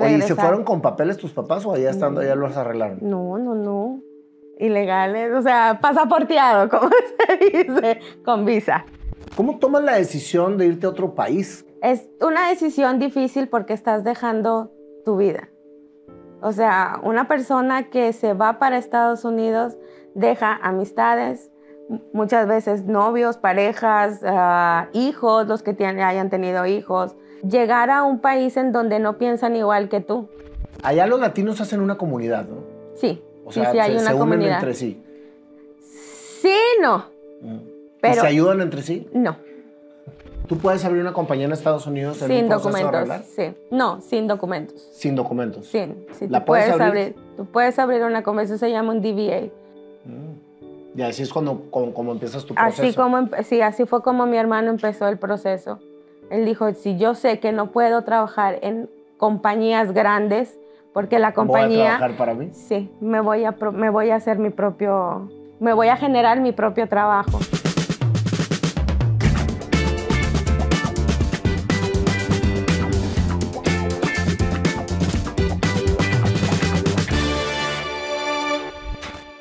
Oye, se fueron con papeles tus papás o allá estando, allá los arreglaron? No, no, no. Ilegales, o sea, pasaporteado, como se dice, con visa. ¿Cómo tomas la decisión de irte a otro país? Es una decisión difícil porque estás dejando tu vida. O sea, una persona que se va para Estados Unidos deja amistades, muchas veces novios, parejas, ah, hijos, los que hayan tenido hijos, llegar a un país en donde no piensan igual que tú. Allá los latinos hacen una comunidad, ¿no? Sí. O sea, sí, hay se, unen entre sí. Sí, no. Mm. ¿Y ¿Se ayudan entre sí? No. ¿Tú puedes abrir una compañía en Estados Unidos en sin documentos? sí. No, sin documentos. Sin documentos. Sí. sí ¿La puedes, abrir? Tú puedes abrir una compañía, eso se llama un DBA. Mm. Y así es cuando, como, empiezas tu proceso. Así como, sí, así fue como mi hermano empezó el proceso. Él dijo, si yo sé que no puedo trabajar en compañías grandes, porque la compañía... ¿Voy trabajar para mí? Sí, me voy a, me voy a hacer mi propio... Me voy a generar mi propio trabajo.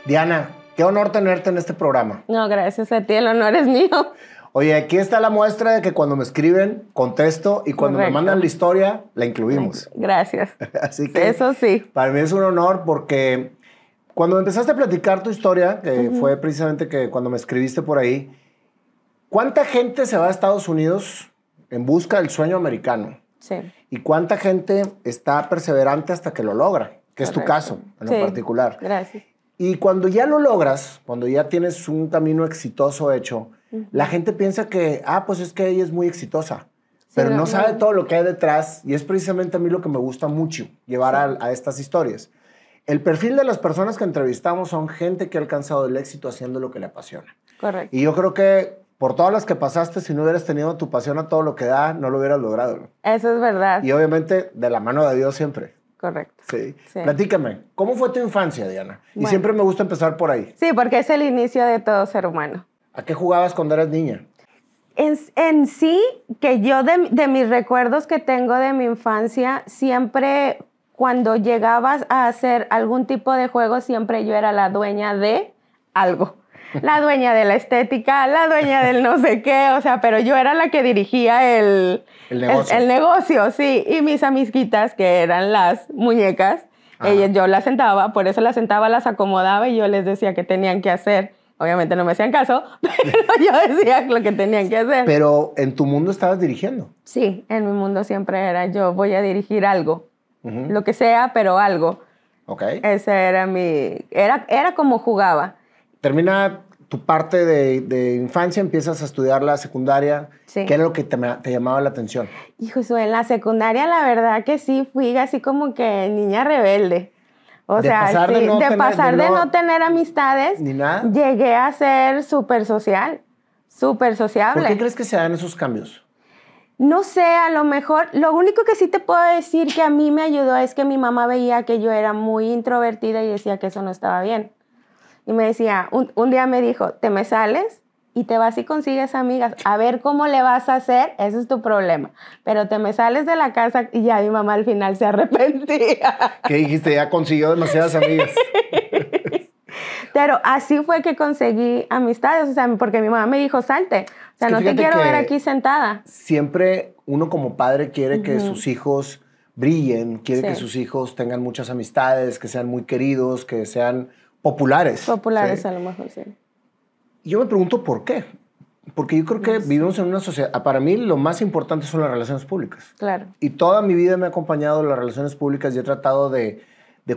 Diana, qué honor tenerte en este programa. No, gracias a ti, el honor es mío. Oye, aquí está la muestra de que cuando me escriben, contesto y cuando me mandan la historia, la incluimos. Gracias. Así que. Eso sí. Para mí es un honor porque cuando empezaste a platicar tu historia, que fue precisamente que cuando me escribiste por ahí, ¿cuánta gente se va a Estados Unidos en busca del sueño americano? Sí. ¿Y cuánta gente está perseverante hasta que lo logra? Que es tu caso en particular. Gracias. Y cuando ya lo logras, cuando ya tienes un camino exitoso hecho, la gente piensa que, ah, pues es que ella es muy exitosa, pero no sabe todo lo que hay detrás y es precisamente a mí lo que me gusta mucho llevar a, estas historias. El perfil de las personas que entrevistamos son gente que ha alcanzado el éxito haciendo lo que le apasiona. Correcto. Y yo creo que por todas las que pasaste, si no hubieras tenido tu pasión a todo lo que da, no lo hubieras logrado. Eso es verdad. Y obviamente de la mano de Dios siempre. Correcto. Sí. Platícame, ¿cómo fue tu infancia, Diana? Y siempre me gusta empezar por ahí. Sí, porque es el inicio de todo ser humano. ¿A qué jugabas cuando eras niña? En, sí, que yo de, mis recuerdos que tengo de mi infancia, siempre cuando llegabas a hacer algún tipo de juego, siempre yo era la dueña de algo. La dueña de la estética, la dueña del no sé qué, o sea, pero yo era la que dirigía el, el, negocio. sí. Y mis amiguitas, que eran las muñecas, yo las sentaba, por eso las sentaba, las acomodaba y yo les decía qué tenían que hacer. Obviamente no me hacían caso, pero yo decía lo que tenían que hacer. Pero en tu mundo estabas dirigiendo. Sí, en mi mundo siempre era yo voy a dirigir algo, lo que sea, pero algo. Ok. Ese era mi... Era, era como jugaba. Termina tu parte de, infancia, empiezas a estudiar la secundaria. Sí. ¿Qué era lo que te, llamaba la atención? Hijo, en la secundaria la verdad que sí fui así como que niña rebelde. O de sea, pasar, de, no tener, pasar de, no... tener, amistades, llegué a ser súper social, súper sociable. ¿Por qué crees que se dan esos cambios? No sé, a lo mejor, lo único que sí te puedo decir que a mí me ayudó es que mi mamá veía que yo era muy introvertida y decía que eso no estaba bien. Y me decía, un, un día me dijo, te me sales y te vas y consigues amigas. A ver cómo le vas a hacer, ese es tu problema. Pero te me sales de la casa y ya mi mamá al final se arrepentía. ¿Qué dijiste? Ya consiguió demasiadas amigas. Pero así fue que conseguí amistades, o sea, porque mi mamá me dijo, salte, o sea, no te quiero ver aquí sentada. Siempre uno como padre quiere que sus hijos brillen, quiere que sus hijos tengan muchas amistades, que sean muy queridos, que sean populares. Populares a lo mejor, sí yo me pregunto por qué. Porque yo creo que vivimos en una sociedad, ah, para mí lo más importante son las relaciones públicas. Claro. Y toda mi vida me ha acompañado las relaciones públicas y he tratado de,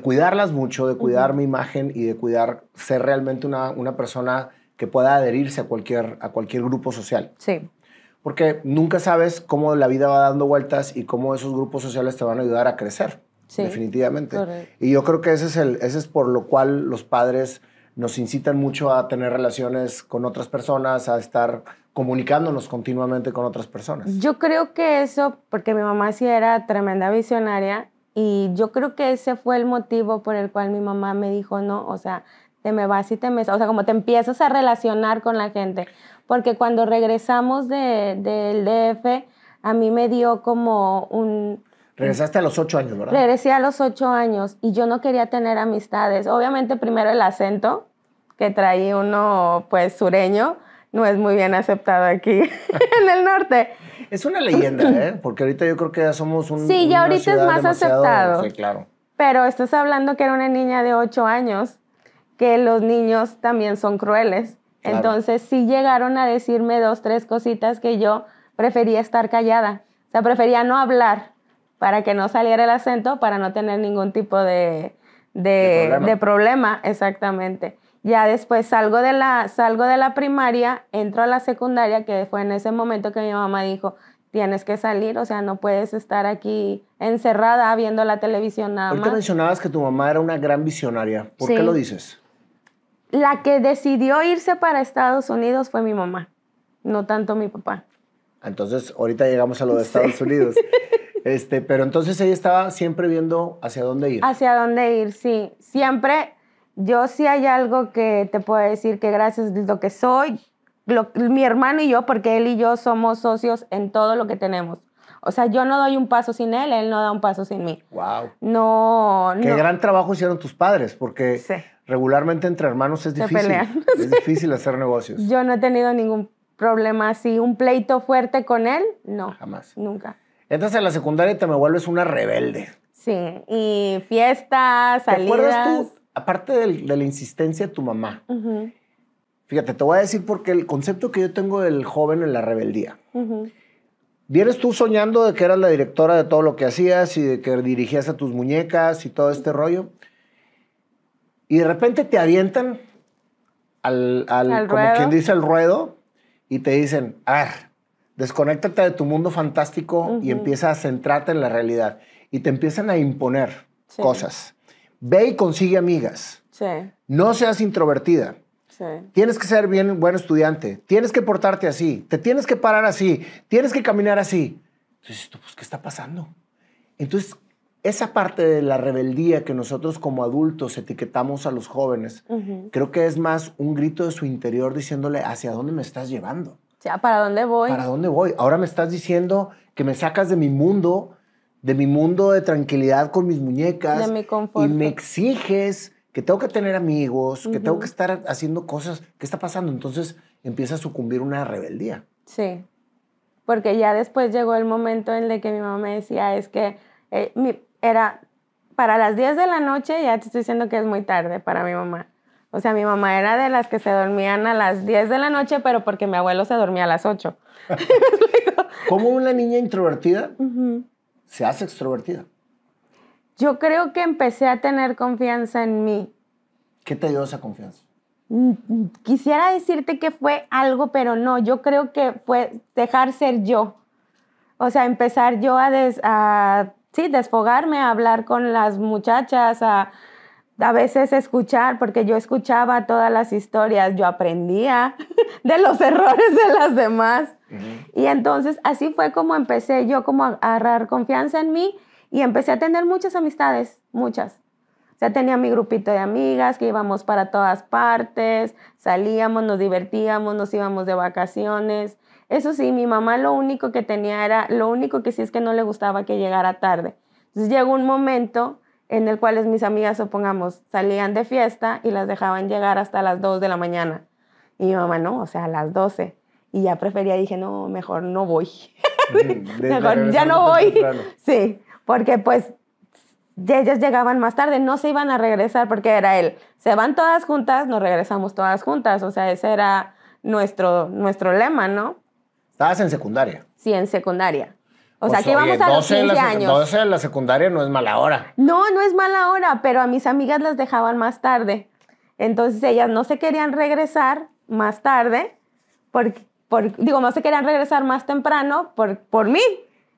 cuidarlas mucho, de cuidar mi imagen y de cuidar ser realmente una, una, persona que pueda adherirse a cualquier, a cualquier grupo social. Sí. Porque nunca sabes cómo la vida va dando vueltas y cómo esos grupos sociales te van a ayudar a crecer. Definitivamente. Y yo creo que ese es, el, ese es por lo cual los padres nos incitan mucho a tener relaciones con otras personas, a estar comunicándonos continuamente con otras personas. Yo creo que eso, porque mi mamá sí era tremenda visionaria y yo creo que ese fue el motivo por el cual mi mamá me dijo, no, o sea, te me vas y te me... O sea, como te empiezas a relacionar con la gente. Porque cuando regresamos del de, DF, a mí me dio como un... Regresaste a los ocho años, ¿verdad? Regresé a los ocho años y yo no quería tener amistades. Obviamente primero el acento, que trae uno pues sureño, no es muy bien aceptado aquí en el norte. Es una leyenda, ¿eh? Porque ahorita yo creo que ya somos un... Sí, ya ahorita es más aceptado. Sí, claro. Pero estás hablando que era una niña de ocho años, que los niños también son crueles. Entonces sí llegaron a decirme dos, tres cositas que yo prefería estar callada. O sea, prefería no hablar para que no saliera el acento, para no tener ningún tipo de, de problema. exactamente. Ya después salgo de, la, salgo de la primaria, entro a la secundaria, que fue en ese momento que mi mamá dijo, tienes que salir, o sea, no puedes estar aquí encerrada viendo la televisión nada Ahorita mencionabas que tu mamá era una gran visionaria. ¿Por qué lo dices? La que decidió irse para Estados Unidos fue mi mamá, no tanto mi papá. Entonces, ahorita llegamos a lo de Estados Unidos. Este, pero entonces ella estaba siempre viendo hacia dónde ir. Hacia dónde ir, sí. Siempre yo sí hay algo que te puedo decir que gracias a lo que soy, mi hermano y yo, porque él y yo somos socios en todo lo que tenemos. O sea, yo no doy un paso sin él, él no da un paso sin mí. Wow. No. Qué gran trabajo hicieron tus padres, porque regularmente entre hermanos es difícil. Es difícil hacer negocios. Yo no he tenido ningún problema así, un pleito fuerte con él, no. Jamás. Nunca. entonces en la secundaria y te me vuelves una rebelde. Sí, y fiestas, salidas. ¿Te tú? aparte de la insistencia de tu mamá, fíjate, te voy a decir porque el concepto que yo tengo del joven en la rebeldía. Vienes tú soñando de que eras la directora de todo lo que hacías y de que dirigías a tus muñecas y todo este rollo. Y de repente te avientan al, como quien dice, el ruedo y te dicen, ah desconéctate de tu mundo fantástico y empieza a centrarte en la realidad. Y te empiezan a imponer cosas. Ve y consigue amigas. Sí. No seas introvertida. Sí. Tienes que ser bien buen estudiante. Tienes que portarte así. Te tienes que parar así. Tienes que caminar así. Entonces, pues, ¿qué está pasando? Entonces, esa parte de la rebeldía que nosotros como adultos etiquetamos a los jóvenes, creo que es más un grito de su interior diciéndole hacia dónde me estás llevando. Ya, ¿para dónde voy? ¿Para dónde voy? Ahora me estás diciendo que me sacas de mi mundo, de mi mundo de tranquilidad con mis muñecas. De mi confort. Y me exiges que tengo que tener amigos, que tengo que estar haciendo cosas. ¿Qué está pasando? Entonces empieza a sucumbir una rebeldía. Sí. Porque ya después llegó el momento en el que mi mamá me decía, es que eh, era para las 10 de la noche, ya te estoy diciendo que es muy tarde para mi mamá. O sea, mi mamá era de las que se dormían a las 10 de la noche, pero porque mi abuelo se dormía a las 8. como una niña introvertida se hace extrovertida? Yo creo que empecé a tener confianza en mí. ¿Qué te dio esa confianza? Mm, mm, quisiera decirte que fue algo, pero no, yo creo que fue dejar ser yo. O sea, empezar yo a, a sí, desfogarme, a hablar con las muchachas, a, a veces escuchar, porque yo escuchaba todas las historias, yo aprendía de los errores de las demás. Y entonces así fue como empecé yo como a agarrar confianza en mí y empecé a tener muchas amistades, muchas. O sea, tenía mi grupito de amigas que íbamos para todas partes, salíamos, nos divertíamos, nos íbamos de vacaciones. Eso sí, mi mamá lo único que tenía era, lo único que sí es que no le gustaba que llegara tarde. Entonces llegó un momento en el cual mis amigas, supongamos, salían de fiesta y las dejaban llegar hasta las 2 de la mañana. Y mi mamá no, o sea, a las 12. Y ya prefería, dije, no, mejor no voy. mejor ya no voy. Sí, porque pues ellas llegaban más tarde, no se iban a regresar porque era él. Se van todas juntas, nos regresamos todas juntas. O sea, ese era nuestro, nuestro lema, ¿no? Estabas en secundaria. Sí, en secundaria. O sea, pues, que íbamos a los 12 años. 12 en la secundaria no es mala hora. No, no es mala hora, pero a mis amigas las dejaban más tarde. Entonces ellas no se querían regresar más tarde, porque, por, digo, no se querían regresar más temprano por, por mí.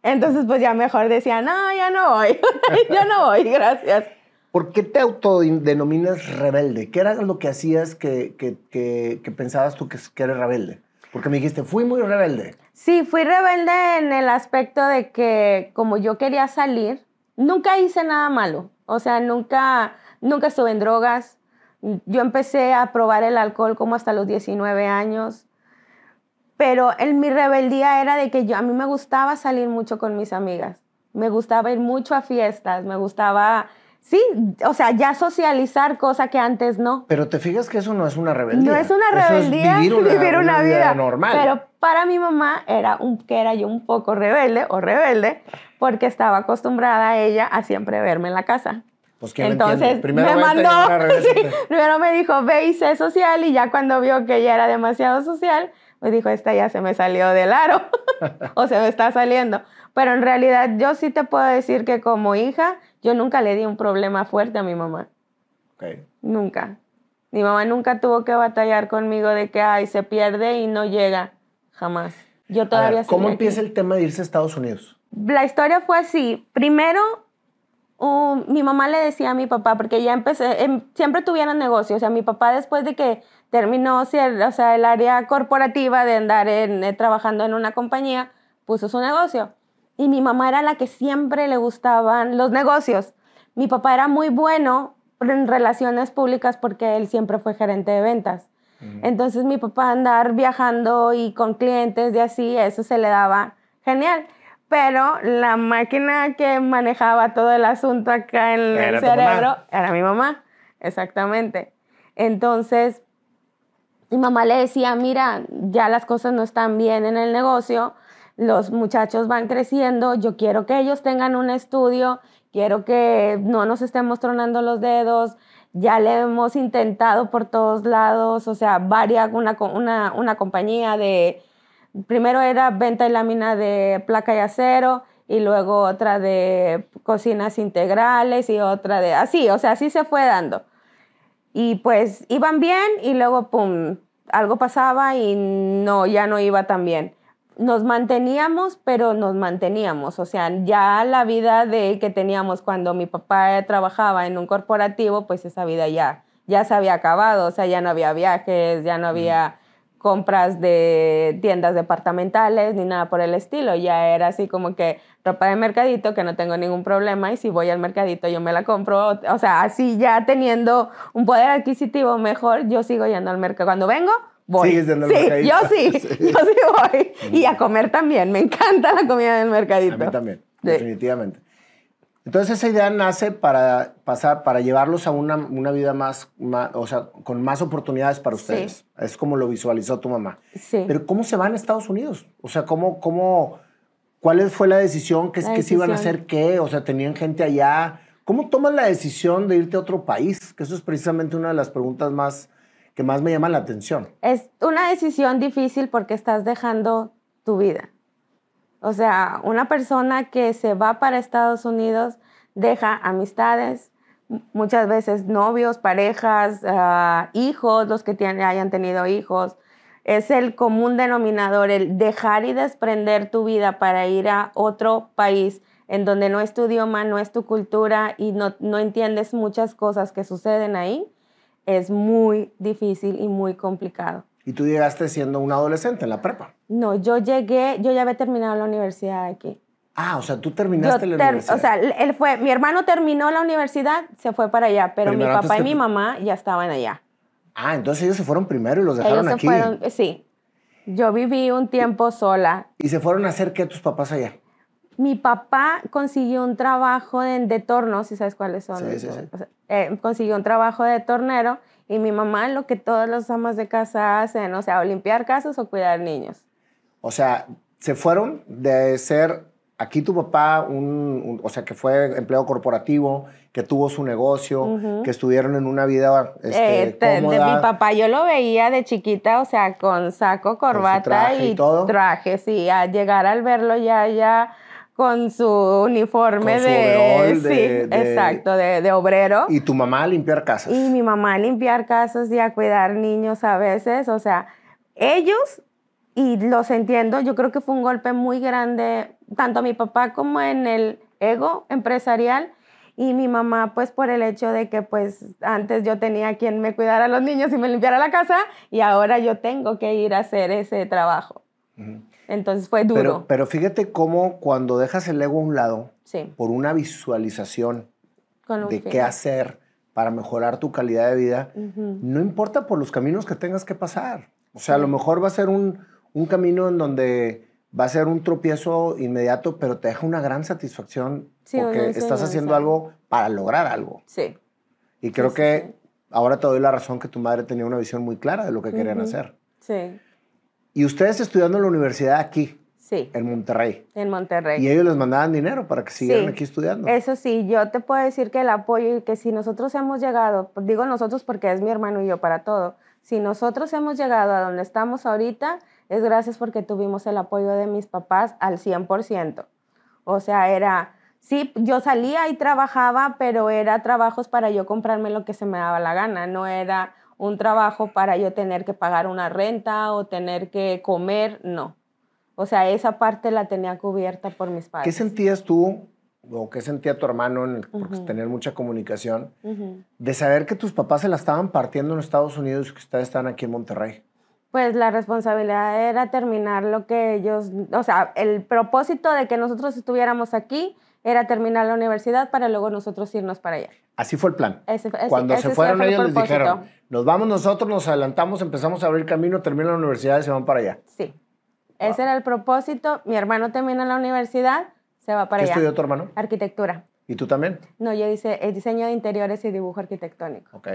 Entonces, pues ya mejor decían, no, ya no voy, ya no voy, gracias. ¿Por qué te autodenominas rebelde? ¿Qué era lo que hacías que, que, que, que pensabas tú que, eres rebelde? Porque me dijiste, fui muy rebelde. Sí, fui rebelde en el aspecto de que como yo quería salir, nunca hice nada malo. O sea, nunca, nunca estuve en drogas. Yo empecé a probar el alcohol como hasta los 19 años. Pero en mi rebeldía era de que yo, a mí me gustaba salir mucho con mis amigas. Me gustaba ir mucho a fiestas. Me gustaba Sí, o sea, ya socializar, cosa que antes no. Pero te fijas que eso no es una rebeldía. No es una rebeldía, es vivir una, vida, normal. Pero para mi mamá era un, que era yo un poco rebelde o rebelde, porque estaba acostumbrada ella a siempre verme en la casa. Pues que Entonces, me mandó, primero me dijo, ve y sé social, y ya cuando vio que ella era demasiado social, me dijo, esta ya se me salió del aro, o se me está saliendo. Pero en realidad yo sí te puedo decir que como hija, yo nunca le di un problema fuerte a mi mamá. Nunca. Mi mamá nunca tuvo que batallar conmigo de que, ay, se pierde y no llega. Jamás. Yo todavía... ¿Cómo empieza el tema de irse a Estados Unidos? La historia fue así. Primero, um, mi mamá le decía a mi papá, porque ya empecé, em, siempre tuvieron negocios. O sea, mi papá después de que terminó o sea, el área corporativa de andar eh, trabajando en una compañía, puso su negocio y mi mamá era la que siempre le gustaban los negocios. Mi papá era muy bueno en relaciones públicas porque él siempre fue gerente de ventas. Entonces mi papá andar viajando y con clientes y así, eso se le daba genial. Pero la máquina que manejaba todo el asunto acá en el cerebro era mi mamá, exactamente. Entonces mi mamá le decía, mira, ya las cosas no están bien en el negocio, los muchachos van creciendo, yo quiero que ellos tengan un estudio, quiero que no nos estemos tronando los dedos, ya le hemos intentado por todos lados, o sea, varias, una, una, una compañía de, primero era venta y lámina de placa y acero, y luego otra de cocinas integrales y otra de así, o sea, así se fue dando. Y pues iban bien y luego, pum, algo pasaba y no, ya no iba tan bien nos manteníamos, pero nos manteníamos. O sea, ya la vida de que teníamos cuando mi papá trabajaba en un corporativo, pues esa vida ya, ya se había acabado. O sea, ya no había viajes, ya no había compras de tiendas departamentales ni nada por el estilo. Ya era así como que ropa de mercadito que no tengo ningún problema y si voy al mercadito yo me la compro. O sea, así ya teniendo un poder adquisitivo mejor, yo sigo yendo al mercado. Cuando vengo, Sí, sí yo sí, yo sí voy. Y a comer también, me encanta la comida del mercadito. A mí también, definitivamente. Entonces esa idea nace para pasar, para llevarlos a una, una vida más, o sea, con más oportunidades para ustedes. Es como lo visualizó tu mamá. Sí. Pero ¿cómo se van a Estados Unidos? O sea, ¿cómo, cómo, cuál fue la decisión? ¿Qué, es que se iban a hacer? ¿Qué? O sea, ¿tenían gente allá? ¿Cómo tomas la decisión de irte a otro país? Que eso es precisamente una de las preguntas más que más me llama la atención. Es una decisión difícil porque estás dejando tu vida. O sea, una persona que se va para Estados Unidos deja amistades, muchas veces novios, parejas, ah, hijos, los que hayan tenido hijos. Es el común denominador, el dejar y desprender tu vida para ir a otro país en donde no es tu idioma, no es tu cultura y no, no entiendes muchas cosas que suceden ahí es muy difícil y muy complicado. ¿Y tú llegaste siendo un adolescente en la prepa? No, yo llegué, yo ya había terminado la universidad aquí. Ah, o sea, tú terminaste la universidad. O sea, él fue, mi hermano terminó la universidad, se fue para allá, pero mi papá y mi mamá ya estaban allá. Ah, entonces ellos se fueron primero y los dejaron ellos aquí. Se fueron, sí. Yo viví un tiempo sola. ¿Y se fueron a hacer qué tus papás allá? Mi papá consiguió un trabajo en de tornos, si sabes cuáles son. Sí, sí, sí. Eh, consiguió un trabajo de tornero y mi mamá lo que todas las amas de casa hacen, o sea, o limpiar casas o cuidar niños. O sea, se fueron de ser aquí tu papá, un, o sea, que fue empleo corporativo, que tuvo su negocio, que estuvieron en una vida este, eh, De mi papá yo lo veía de chiquita, o sea, con saco, corbata y y, traje, sí, al llegar al verlo ya, ya con su uniforme de, sí, exacto, de, obrero. Y tu mamá a limpiar casas. Y mi mamá a limpiar casas y a cuidar niños a veces, o sea, ellos, y los entiendo, yo creo que fue un golpe muy grande, tanto a mi papá como en el ego empresarial, y mi mamá pues por el hecho de que pues antes yo tenía quien me cuidara a los niños y me limpiara la casa, y ahora yo tengo que ir a hacer ese trabajo. Entonces fue duro. Pero, fíjate cómo cuando dejas el ego a un lado, por una visualización de qué hacer para mejorar tu calidad de vida, no importa por los caminos que tengas que pasar. O sea, a lo mejor va a ser un, camino en donde va a ser un tropiezo inmediato, pero te deja una gran satisfacción porque estás haciendo algo para lograr algo. Sí. Y creo que ahora te doy la razón que tu madre tenía una visión muy clara de lo que querían hacer. Sí. Y ustedes estudiando en la universidad aquí. Sí. En Monterrey. En Monterrey. Y ellos les mandaban dinero para que siguieran aquí estudiando. Eso sí, yo te puedo decir que el apoyo y que si nosotros hemos llegado, digo nosotros porque es mi hermano y yo para todo, si nosotros hemos llegado a donde estamos ahorita, es gracias porque tuvimos el apoyo de mis papás al 100%. O sea, era, sí, yo salía y trabajaba, pero era trabajos para yo comprarme lo que se me daba la gana, no era un trabajo para yo tener que pagar una renta o tener que comer, no. O sea, esa parte la tenía cubierta por mis padres. ¿Qué sentías tú o qué sentía tu hermano, en tener mucha comunicación, de saber que tus papás se la estaban partiendo en Estados Unidos y que ustedes están aquí en Monterrey? Pues la responsabilidad era terminar lo que ellos, o sea, el propósito de que nosotros estuviéramos aquí era terminar la universidad para luego nosotros irnos para allá. Así fue el plan. Cuando se fueron ellos les dijeron, nos vamos nosotros, nos adelantamos, empezamos a abrir camino, terminan la universidad y se van para allá. Sí. Ese era el propósito. Mi hermano termina la universidad, se va para allá. ¿Qué estudió tu hermano? Arquitectura. ¿Y tú también? No, yo hice diseño de interiores y dibujo arquitectónico. Ok.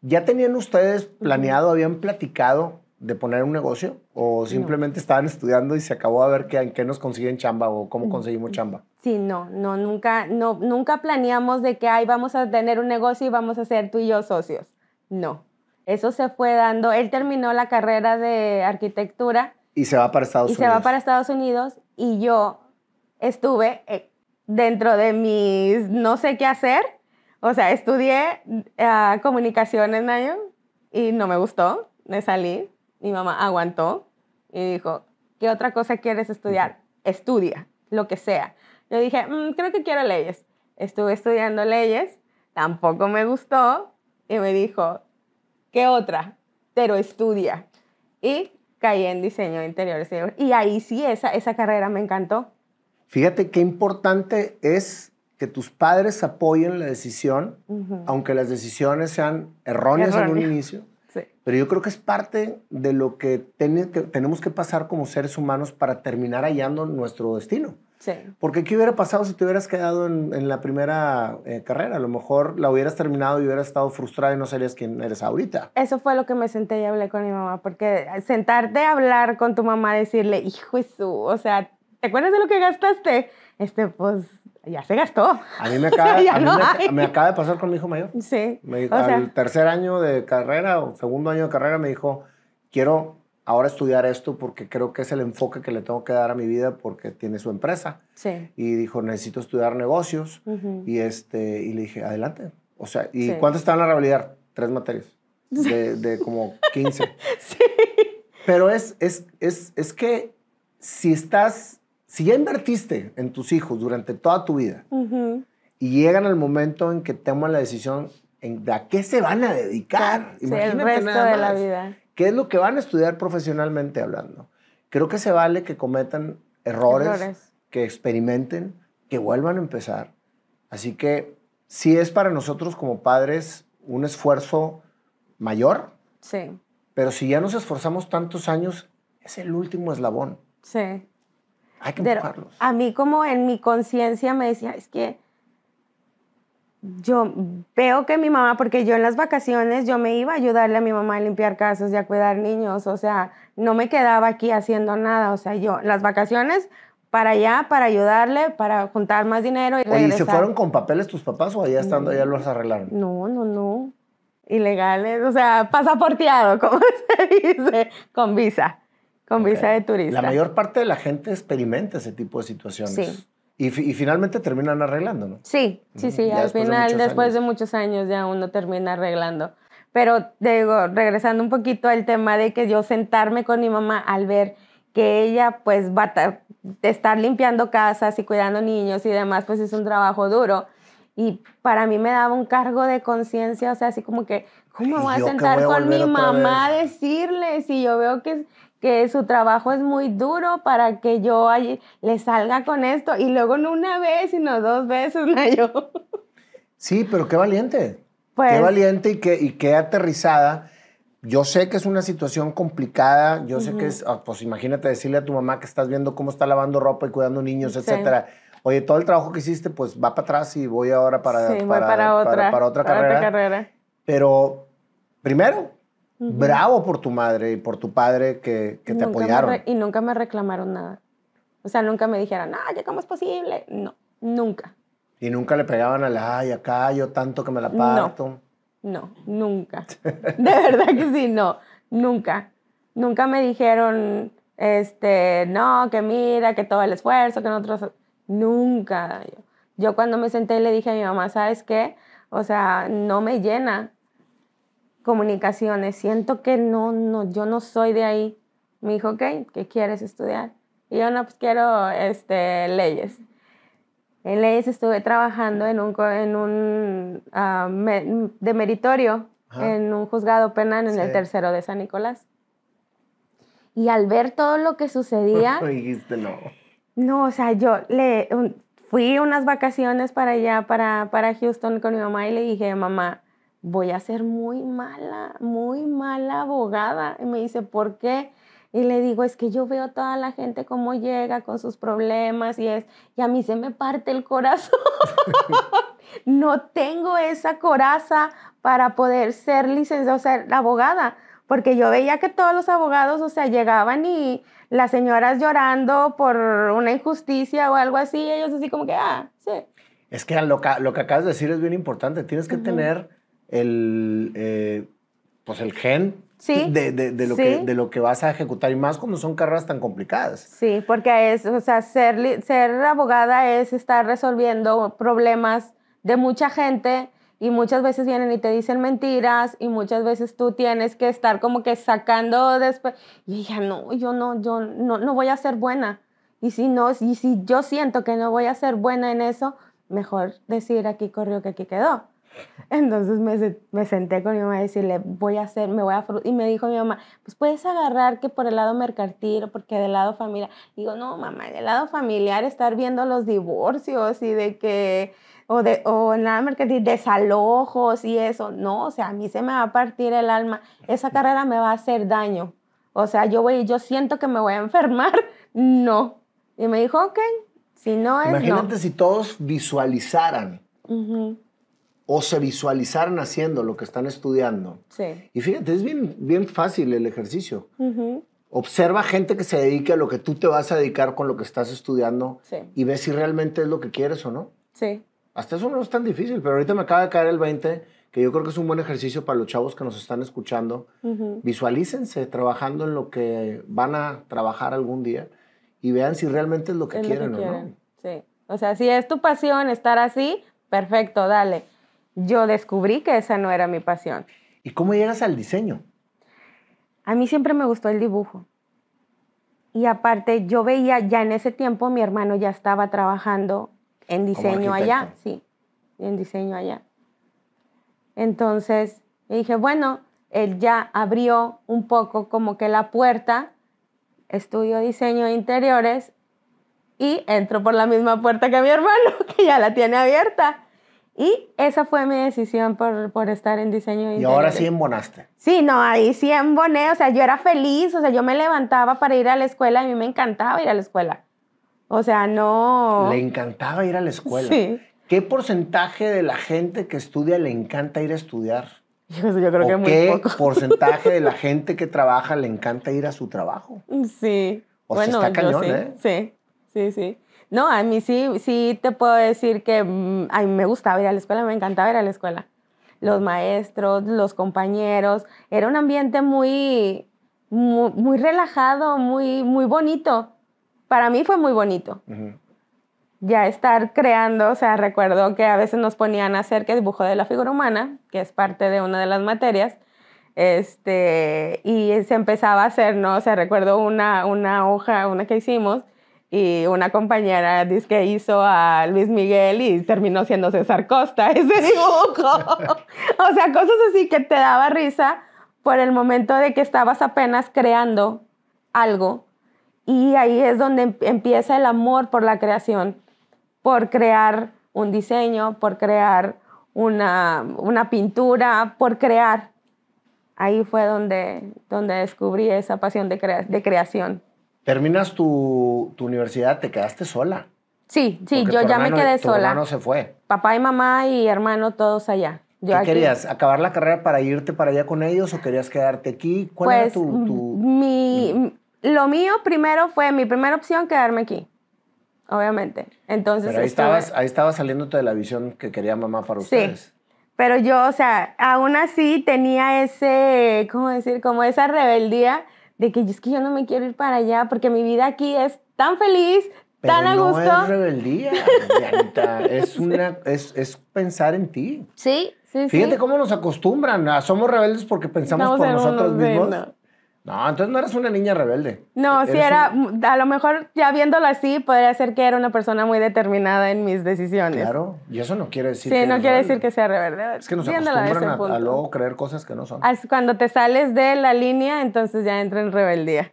¿Ya tenían ustedes planeado, habían platicado de poner un negocio o simplemente estaban estudiando y se acabó a ver que, en qué nos consiguen chamba o cómo mm. conseguimos chamba? Sí, no, no, nunca, no, nunca planeamos de que, ahí vamos a tener un negocio y vamos a ser tú y yo socios. No, eso se fue dando. Él terminó la carrera de arquitectura. Y se va para Estados Unidos. Y se va para Estados Unidos y yo estuve eh, dentro de mis no sé qué hacer. O sea, estudié comunicaciones, ah, comunicación en y no me gustó, me salí mi mamá aguantó y dijo, ¿qué otra cosa quieres estudiar? Estudia, lo que sea. Yo dije, mm, creo que quiero leyes. Estuve estudiando leyes, tampoco me gustó y me dijo, ¿qué otra? Pero estudia. Y caí en diseño de interiores. Y ahí sí, esa, esa carrera me encantó. Fíjate qué importante es que tus padres apoyen la decisión, aunque las decisiones sean erróneas en un inicio pero yo creo que es parte de lo que, tenemos que pasar como seres humanos para terminar hallando nuestro destino. Sí. Porque ¿qué hubiera pasado si te hubieras quedado en, la primera eh, carrera? A lo mejor la hubieras terminado y hubieras estado frustrada y no serías quien eres ahorita. Eso fue lo que me senté y hablé con mi mamá, porque sentarte a hablar con tu mamá, decirle, hijo, su, o sea, ¿te acuerdas de lo que gastaste? Este, pues ya se gastó. A mí me acaba, me, acaba de pasar con mi hijo mayor. Sí. al tercer año de carrera o segundo año de carrera me dijo, quiero ahora estudiar esto porque creo que es el enfoque que le tengo que dar a mi vida porque tiene su empresa. Sí. Y dijo, necesito estudiar negocios. y, este, y le dije, adelante. O sea, ¿y cuánto estaban la realidad? Tres materias. De, de como 15. sí. Pero es, es, es, es que si estás si ya invertiste en tus hijos durante toda tu vida y llegan al momento en que toman la decisión en a qué se van a dedicar, imagínate el resto de la vida. ¿Qué es lo que van a estudiar profesionalmente hablando? Creo que se vale que cometan errores, que experimenten, que vuelvan a empezar. Así que si es para nosotros como padres un esfuerzo mayor. Sí. Pero si ya nos esforzamos tantos años, es el último eslabón. Sí. Hay que a mí como en mi conciencia me decía, es que yo veo que mi mamá, porque yo en las vacaciones yo me iba a ayudarle a mi mamá a limpiar casas y a cuidar niños, o sea, no me quedaba aquí haciendo nada, o sea, yo las vacaciones para allá, para ayudarle, para juntar más dinero y Oye, ¿Y se fueron con papeles tus papás o allá estando allá los arreglaron? No, no, no, ilegales, o sea, pasaporteado, como se dice, con visa. Con visa de turista. La mayor parte de la gente experimenta ese tipo de situaciones. Sí. Y, y finalmente terminan arreglando, ¿no? Sí, sí, sí. al final, después de muchos años, ya uno termina arreglando. Pero digo, regresando un poquito al tema de que yo sentarme con mi mamá al ver que ella pues va a estar limpiando casas y cuidando niños y demás, pues es un trabajo duro. Y para mí me daba un cargo de conciencia, o sea, así como que, ¿cómo voy a sentar con mi mamá a decirle si yo veo que que su trabajo es muy duro para que yo le salga con esto y luego no una vez, sino dos veces, Nayo. Sí, pero qué valiente. qué pues valiente y qué, aterrizada. Yo sé que es una situación complicada, yo sé que es, ah, pues imagínate decirle a tu mamá que estás viendo cómo está lavando ropa y cuidando niños, etcétera. Oye, todo el trabajo que hiciste, pues va para atrás y voy ahora para, para, otra, otra, carrera. Pero primero, Bravo por tu madre y por tu padre que, te apoyaron. Y nunca me reclamaron nada. O sea, nunca me dijeron, ay, ¿cómo es posible? No, nunca. Y nunca le pegaban a la, ay, acá yo tanto que me la parto. No, nunca. De verdad que sí, no, nunca. Nunca me dijeron, este, no, que mira, que todo el esfuerzo, que nosotros... Nunca. Yo cuando me senté y le dije a mi mamá, ¿sabes qué? O sea, no me llena comunicaciones, siento que no, no, yo no soy de ahí. Me dijo, ok, ¿qué quieres estudiar? Y yo no, pues quiero este, leyes. En leyes estuve trabajando en un, en un ah, de meritorio en un juzgado penal en el tercero de San Nicolás. Y al ver todo lo que sucedía... no. o sea, yo le, fui unas vacaciones para allá, para, para Houston con mi mamá y le dije, mamá, voy a ser muy mala, muy mala abogada. Y me dice, ¿por qué? Y le digo, es que yo veo a toda la gente cómo llega con sus problemas y es, y a mí se me parte el corazón. no tengo esa coraza para poder ser licenciada, o ser abogada, porque yo veía que todos los abogados, o sea, llegaban y las señoras llorando por una injusticia o algo así, ellos así como que, ah, sí. Es que lo que, acabas de decir es bien importante, tienes que tener el, eh, pues el gen de, lo Que, de lo que vas a ejecutar y más cuando son carreras tan complicadas. Sí, porque es, o sea, ser, ser abogada es estar resolviendo problemas de mucha gente y muchas veces vienen y te dicen mentiras y muchas veces tú tienes que estar como que sacando después. Y ella, no, yo no, yo no, voy a ser buena. Y si no, y si yo siento que no voy a ser buena en eso, mejor decir aquí corrió que aquí quedó. Entonces me, senté con mi mamá decirle, voy a hacer, me voy a... Y me dijo mi mamá, pues puedes agarrar que por el lado mercantil o porque del lado familiar. Digo, no, mamá, del lado familiar estar viendo los divorcios y de que... O, de, o mercantil, desalojos y eso. No, o sea, a mí se me va a partir el alma. Esa carrera me va a hacer daño. O sea, yo voy, yo siento que me voy a enfermar. No. Y me dijo, ok, si no es... Imagínate si todos visualizaran o se visualizaran haciendo lo que están estudiando. Sí. Y fíjate, es bien, bien fácil el ejercicio. Observa gente que se dedique a lo que tú te vas a dedicar con lo que estás estudiando y ve si realmente es lo que quieres o no. Sí. Hasta eso no es tan difícil, pero ahorita me acaba de caer el 20, que yo creo que es un buen ejercicio para los chavos que nos están escuchando. Visualícense trabajando en lo que van a trabajar algún día y vean si realmente es lo que, quieren, lo que quieren o no. Sí. O sea, si es tu pasión estar así, perfecto, dale yo descubrí que esa no era mi pasión. ¿Y cómo llegas al diseño? A mí siempre me gustó el dibujo. Y aparte, yo veía ya en ese tiempo, mi hermano ya estaba trabajando en diseño allá, sí, en diseño allá. Entonces, dije, bueno, él ya abrió un poco como que la puerta, estudio diseño de interiores, y entro por la misma puerta que mi hermano, que ya la tiene abierta. Y esa fue mi decisión por, estar en diseño. Y ahora sí embonaste. Sí, no, ahí sí emboné, o sea, yo era feliz, o sea, yo me levantaba para ir a la escuela, a mí me encantaba ir a la escuela. O sea, no... Le encantaba ir a la escuela. Sí. ¿Qué porcentaje de la gente que estudia le encanta ir a estudiar? Yo, creo que muy ¿Qué porcentaje de la gente que trabaja le encanta ir a su trabajo? Sí. O bueno, está cañón, ¿eh? Sí, sí, sí. No, a mí sí, sí te puedo decir que mm, me gustaba ir a la escuela, me encantaba ir a la escuela. Los maestros, los compañeros, era un ambiente muy, muy, relajado, muy, muy bonito. Para mí fue muy bonito. Ya estar creando, o sea, recuerdo que a veces nos ponían a hacer que dibujo de la figura humana, que es parte de una de las materias, este, y se empezaba a hacer, ¿no? O sea, recuerdo una hoja, una que hicimos, y una compañera dice que hizo a Luis Miguel y terminó siendo César Costa ese dibujo. o sea, cosas así que te daba risa por el momento de que estabas apenas creando algo y ahí es donde em-, empieza el amor por la creación, por crear un diseño, por crear una, pintura, por crear. Ahí fue donde, donde descubrí esa pasión de creación terminas tu, universidad, te quedaste sola. Sí, sí, yo ya me quedé sola. hermano se fue. Papá y mamá y hermano todos allá. ¿Qué querías? ¿Acabar la carrera para irte para allá con ellos o querías quedarte aquí? ¿Cuál era pues, tu, lo mío primero fue mi primera opción quedarme aquí. Obviamente. Entonces Pero ahí estabas ahí estabas saliéndote de la visión que quería mamá para ustedes. Sí. Pero yo, o sea, aún así tenía ese, ¿cómo decir? Como esa rebeldía de que es que yo no me quiero ir para allá porque mi vida aquí es tan feliz, tan a gusto. No es rebeldía, es, una, es, pensar en ti. Sí, Sí, Fíjate cómo nos acostumbran, ah, somos rebeldes porque pensamos por nosotros mismos. No, entonces no eras una niña rebelde. No, si sí era, a lo mejor ya viéndolo así, podría ser que era una persona muy determinada en mis decisiones. Claro, y eso no quiere decir sí, no quiere decir que sea rebelde. Es que nos acostumbran a, luego creer cosas que no son. Cuando te sales de la línea, entonces ya entra en rebeldía.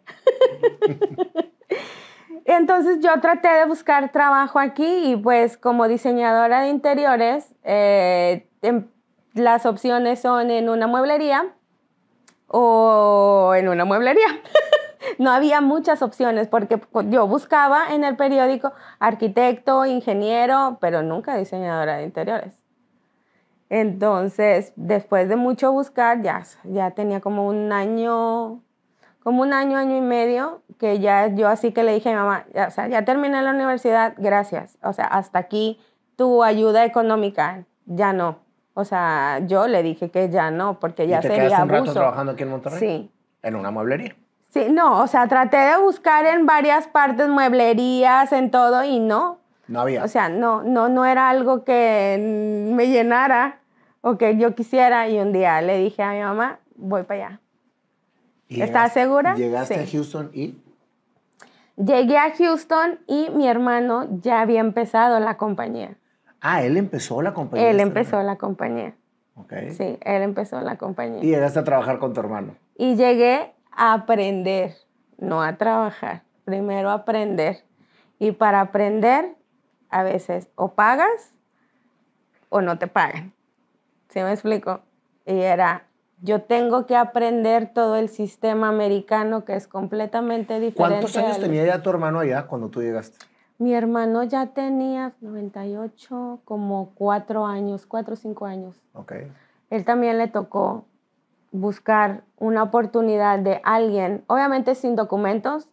entonces yo traté de buscar trabajo aquí y pues como diseñadora de interiores, eh, em, las opciones son en una mueblería, o en una mueblería. no había muchas opciones porque yo buscaba en el periódico arquitecto, ingeniero, pero nunca diseñadora de interiores. Entonces, después de mucho buscar, ya, ya tenía como un año, como un año, año y medio, que ya yo así que le dije a mi mamá, ya, o sea, ya terminé la universidad, gracias. O sea, hasta aquí tu ayuda económica, ya no. O sea, yo le dije que ya no, porque ya ¿Y te un rato trabajando aquí en Monterrey? Sí. ¿En una mueblería? Sí, no, o sea, traté de buscar en varias partes, mueblerías, en todo, y no. No había. O sea, no, no, no era algo que me llenara o que yo quisiera. Y un día le dije a mi mamá, voy para allá. ¿Estás segura? Llegaste a Houston y. Llegué a Houston y mi hermano ya había empezado la compañía. Ah, él empezó la compañía. Él empezó la compañía. Ok. Sí, él empezó la compañía. Y llegaste a trabajar con tu hermano. Y llegué a aprender, no a trabajar. Primero a aprender. Y para aprender, a veces o pagas o no te pagan. ¿Sí me explico? Y era, yo tengo que aprender todo el sistema americano que es completamente diferente. ¿Cuántos años tenía ya tu hermano allá cuando tú llegaste? Mi hermano ya tenía 98, como cuatro años, cuatro o cinco años. Ok. Él también le tocó buscar una oportunidad de alguien, obviamente sin documentos.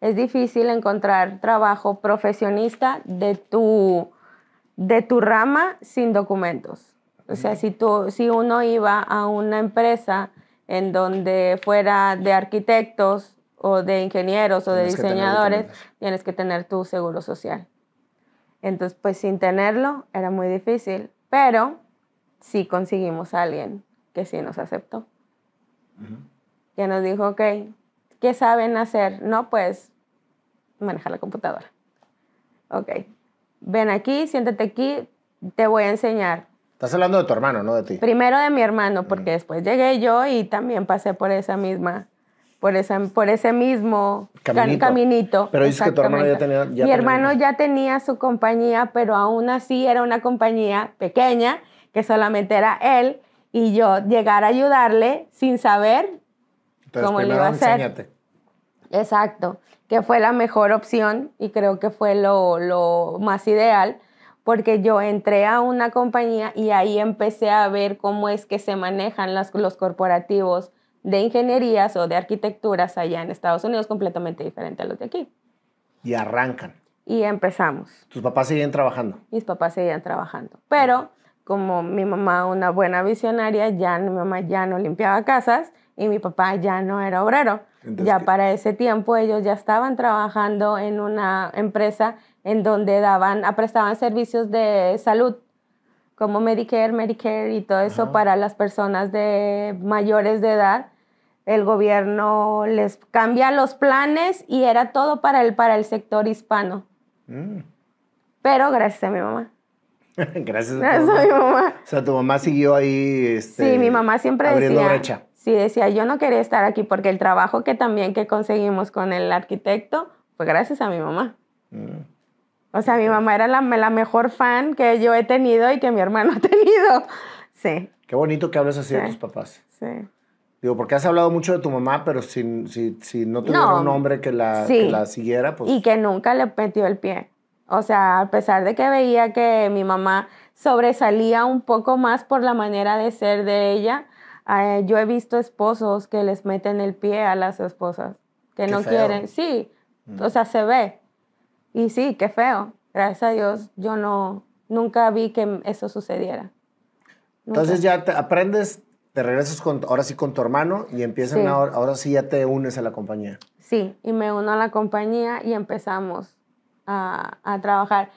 Es difícil encontrar trabajo profesionista de tu, de tu rama sin documentos. O sea, si, tú, si uno iba a una empresa en donde fuera de arquitectos o de ingenieros o de diseñadores, tienes que tener tu seguro social. Entonces, pues sin tenerlo era muy difícil, pero sí conseguimos a alguien que sí nos aceptó. Que nos dijo, ok, ¿qué saben hacer? No, pues manejar la computadora. Ok, ven aquí, siéntate aquí, te voy a enseñar. Estás hablando de tu hermano, no de ti. Primero de mi hermano, porque después llegué yo y también pasé por esa misma por, ese mismo caminito. pero dices que tu hermano ya tenía... Mi hermano ya tenía su compañía, pero aún así era una compañía pequeña, que solamente era él y yo llegar a ayudarle sin saber cómo le iba a hacer. Exacto, que fue la mejor opción y creo que fue lo, más ideal porque yo entré a una compañía y ahí empecé a ver cómo es que se manejan las, los corporativos, de ingenierías o de arquitecturas allá en Estados Unidos completamente diferente a los de aquí. Y arrancan. Y empezamos. ¿Tus papás seguían trabajando? Mis papás seguían trabajando. Pero como mi mamá, una buena visionaria, ya mi mamá ya no limpiaba casas y mi papá ya no era obrero. ya para ese tiempo ellos ya estaban trabajando en una empresa en donde daban, prestaban servicios de salud como Medicare, Medicare y todo eso para las personas de mayores de edad. El gobierno les cambia los planes y era todo para el, para el sector hispano. Mm. Pero gracias a mi mamá. gracias, a, mi mamá. O sea, tu mamá siguió ahí. Este, sí, mi mamá siempre abriendo decía. Sí, decía, yo no quería estar aquí porque el trabajo que también que conseguimos con el arquitecto fue gracias a mi mamá. Mm. O sea, mi mamá era la, la, mejor fan que yo he tenido y que mi hermano ha tenido. Sí. Qué bonito que hables así de tus papás. Sí. Digo, porque has hablado mucho de tu mamá, pero si, si, no tuviera un hombre que la, siguiera, pues... Y que nunca le metió el pie. O sea, a pesar de que veía que mi mamá sobresalía un poco más por la manera de ser de ella, eh, yo he visto esposos que les meten el pie a las esposas, que no quieren. Sí, mm. o sea, se ve. Y sí, qué feo. Gracias a Dios, yo no, nunca vi que eso sucediera. Entonces ya te aprendes, te regresas con, ahora sí con tu hermano y empiezan Ahora, sí ya te unes a la compañía. Sí, y me uno a la compañía y empezamos a, a trabajar.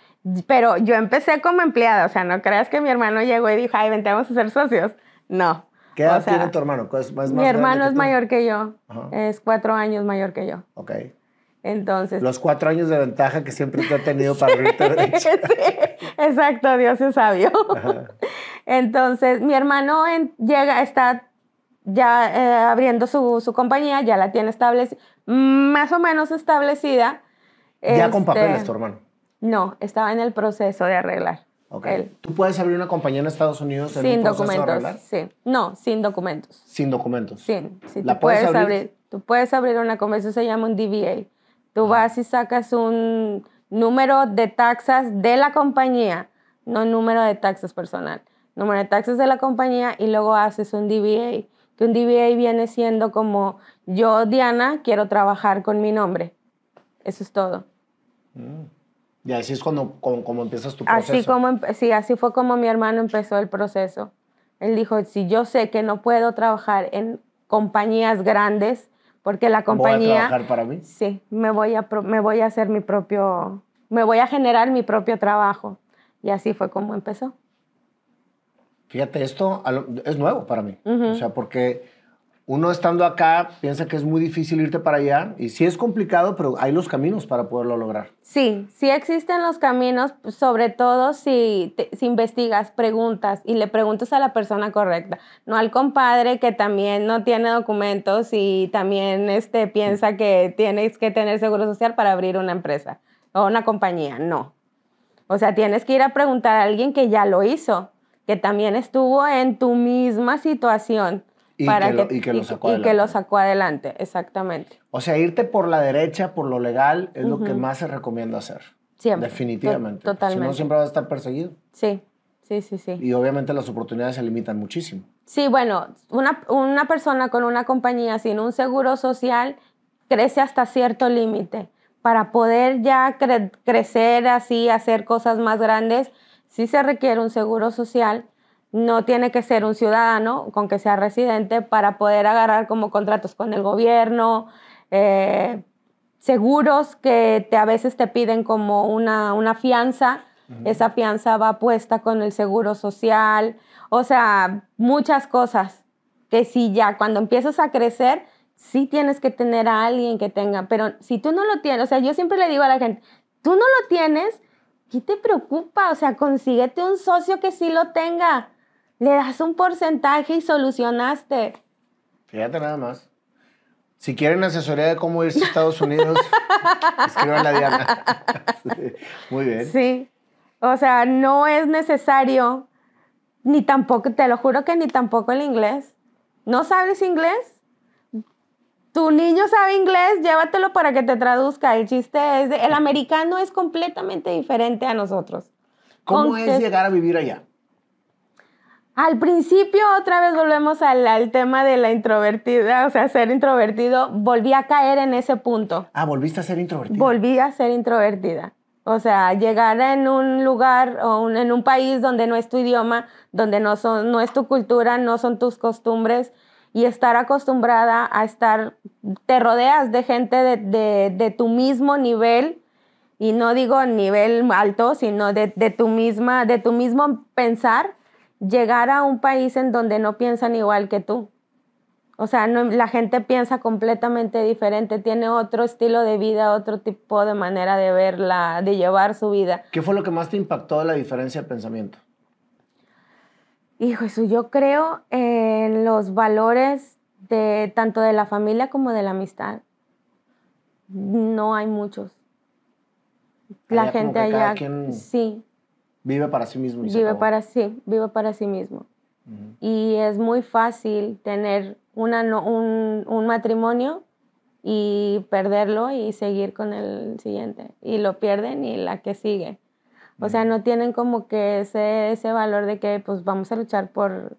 Pero yo empecé como empleada, o sea, no creas que mi hermano llegó y dijo, ay, vente, vamos a ser socios. No, ¿Qué edad tiene tu hermano? mi hermano es mayor que yo. Es cuatro años mayor que yo. Ok. Entonces. Los cuatro años de ventaja que siempre te ha tenido para abrirte derecho. sí, exacto, Dios es sabio. Entonces, mi hermano llega, está ya eh, abriendo su, su, compañía, ya la tiene establecida, más o menos establecida. ¿Ya con este, papeles tu hermano? No, estaba en el proceso de arreglar. Okay. ¿Tú puedes abrir una compañía en Estados Unidos sin documentos? sí. No, sin documentos. Sin documentos. Sí. Sí, ¿La puedes, abrir? Tú puedes abrir una compañía, eso se llama un DBA Tú vas y sacas un número de taxas de la compañía, no número de taxas personal, número de taxas de la compañía y luego haces un DBA, que un DBA viene siendo como yo, Diana, quiero trabajar con mi nombre. Eso es todo. Mm. Y así es cuando, como, empiezas tu proceso. Así sí, así fue como mi hermano empezó el proceso. Él dijo, si yo sé que no puedo trabajar en compañías grandes, porque la compañía... trabajar para mí? Sí, me voy, a, me voy a hacer mi propio, me voy a generar mi propio trabajo. Y así fue como empezó. Fíjate, esto es nuevo para mí. O sea, porque uno estando acá piensa que es muy difícil irte para allá y sí es complicado, pero hay los caminos para poderlo lograr. Sí, sí existen los caminos, sobre todo si, investigas, preguntas y le preguntas a la persona correcta, no al compadre que también no tiene documentos y también este, piensa que tienes que tener seguro social para abrir una empresa o una compañía, no. O sea, tienes que ir a preguntar a alguien que ya lo hizo, que también estuvo en tu misma situación y, que, lo, que, lo, sacó adelante. que lo sacó adelante, exactamente. O sea, irte por la derecha, por lo legal, es lo que más se recomienda hacer. Siempre. Definitivamente. totalmente. Si no, siempre vas a estar perseguido. Sí, sí, sí, sí. Y obviamente las oportunidades se limitan muchísimo. Sí, bueno, una, persona con una compañía sin un seguro social crece hasta cierto límite. Para poder ya crecer así, hacer cosas más grandes, sí se requiere un seguro social no tiene que ser un ciudadano con que sea residente para poder agarrar como contratos con el gobierno, eh, seguros que te, a veces te piden como una, una fianza, esa fianza va puesta con el seguro social, o sea, muchas cosas que si ya cuando empiezas a crecer, sí tienes que tener a alguien que tenga, pero si tú no lo tienes, o sea, yo siempre le digo a la gente, tú no lo tienes, ¿qué te preocupa? O sea, consíguete un socio que sí lo tenga le das un porcentaje y solucionaste. Fíjate nada más. Si quieren asesoría de cómo irse a Estados Unidos, escriban a Diana. Muy bien. Sí. O sea, no es necesario, ni tampoco, te lo juro que ni tampoco el inglés. ¿No sabes inglés? Tu niño sabe inglés, llévatelo para que te traduzca. El chiste es, de, el americano es completamente diferente a nosotros. ¿Cómo es llegar a vivir allá? Al principio, otra vez volvemos al, tema de la introvertida, o sea, ser introvertido, volví a caer en ese punto. Ah, volviste a ser introvertida. Volví a ser introvertida. O sea, llegar en un lugar o en un país donde no es tu idioma, donde no, son, no es tu cultura, no son tus costumbres y estar acostumbrada a estar, te rodeas de gente de, de, de tu mismo nivel, y no digo nivel alto, sino de, de, tu misma, de tu mismo pensar llegar a un país en donde no piensan igual que tú. O sea, la gente piensa completamente diferente, tiene otro estilo de vida, otro tipo de manera de verla, de llevar su vida. ¿Qué fue lo que más te impactó de la diferencia de pensamiento? Hijo eso, yo creo en los valores de tanto de la familia como de la amistad. No hay muchos. La gente allá. Sí, Vive para sí mismo. vive para sí, vive para sí mismo. Y es muy fácil tener una, un, un, matrimonio y perderlo y seguir con el siguiente. Y lo pierden y la que sigue. O sea, no tienen como que ese, ese valor de que pues vamos a luchar por,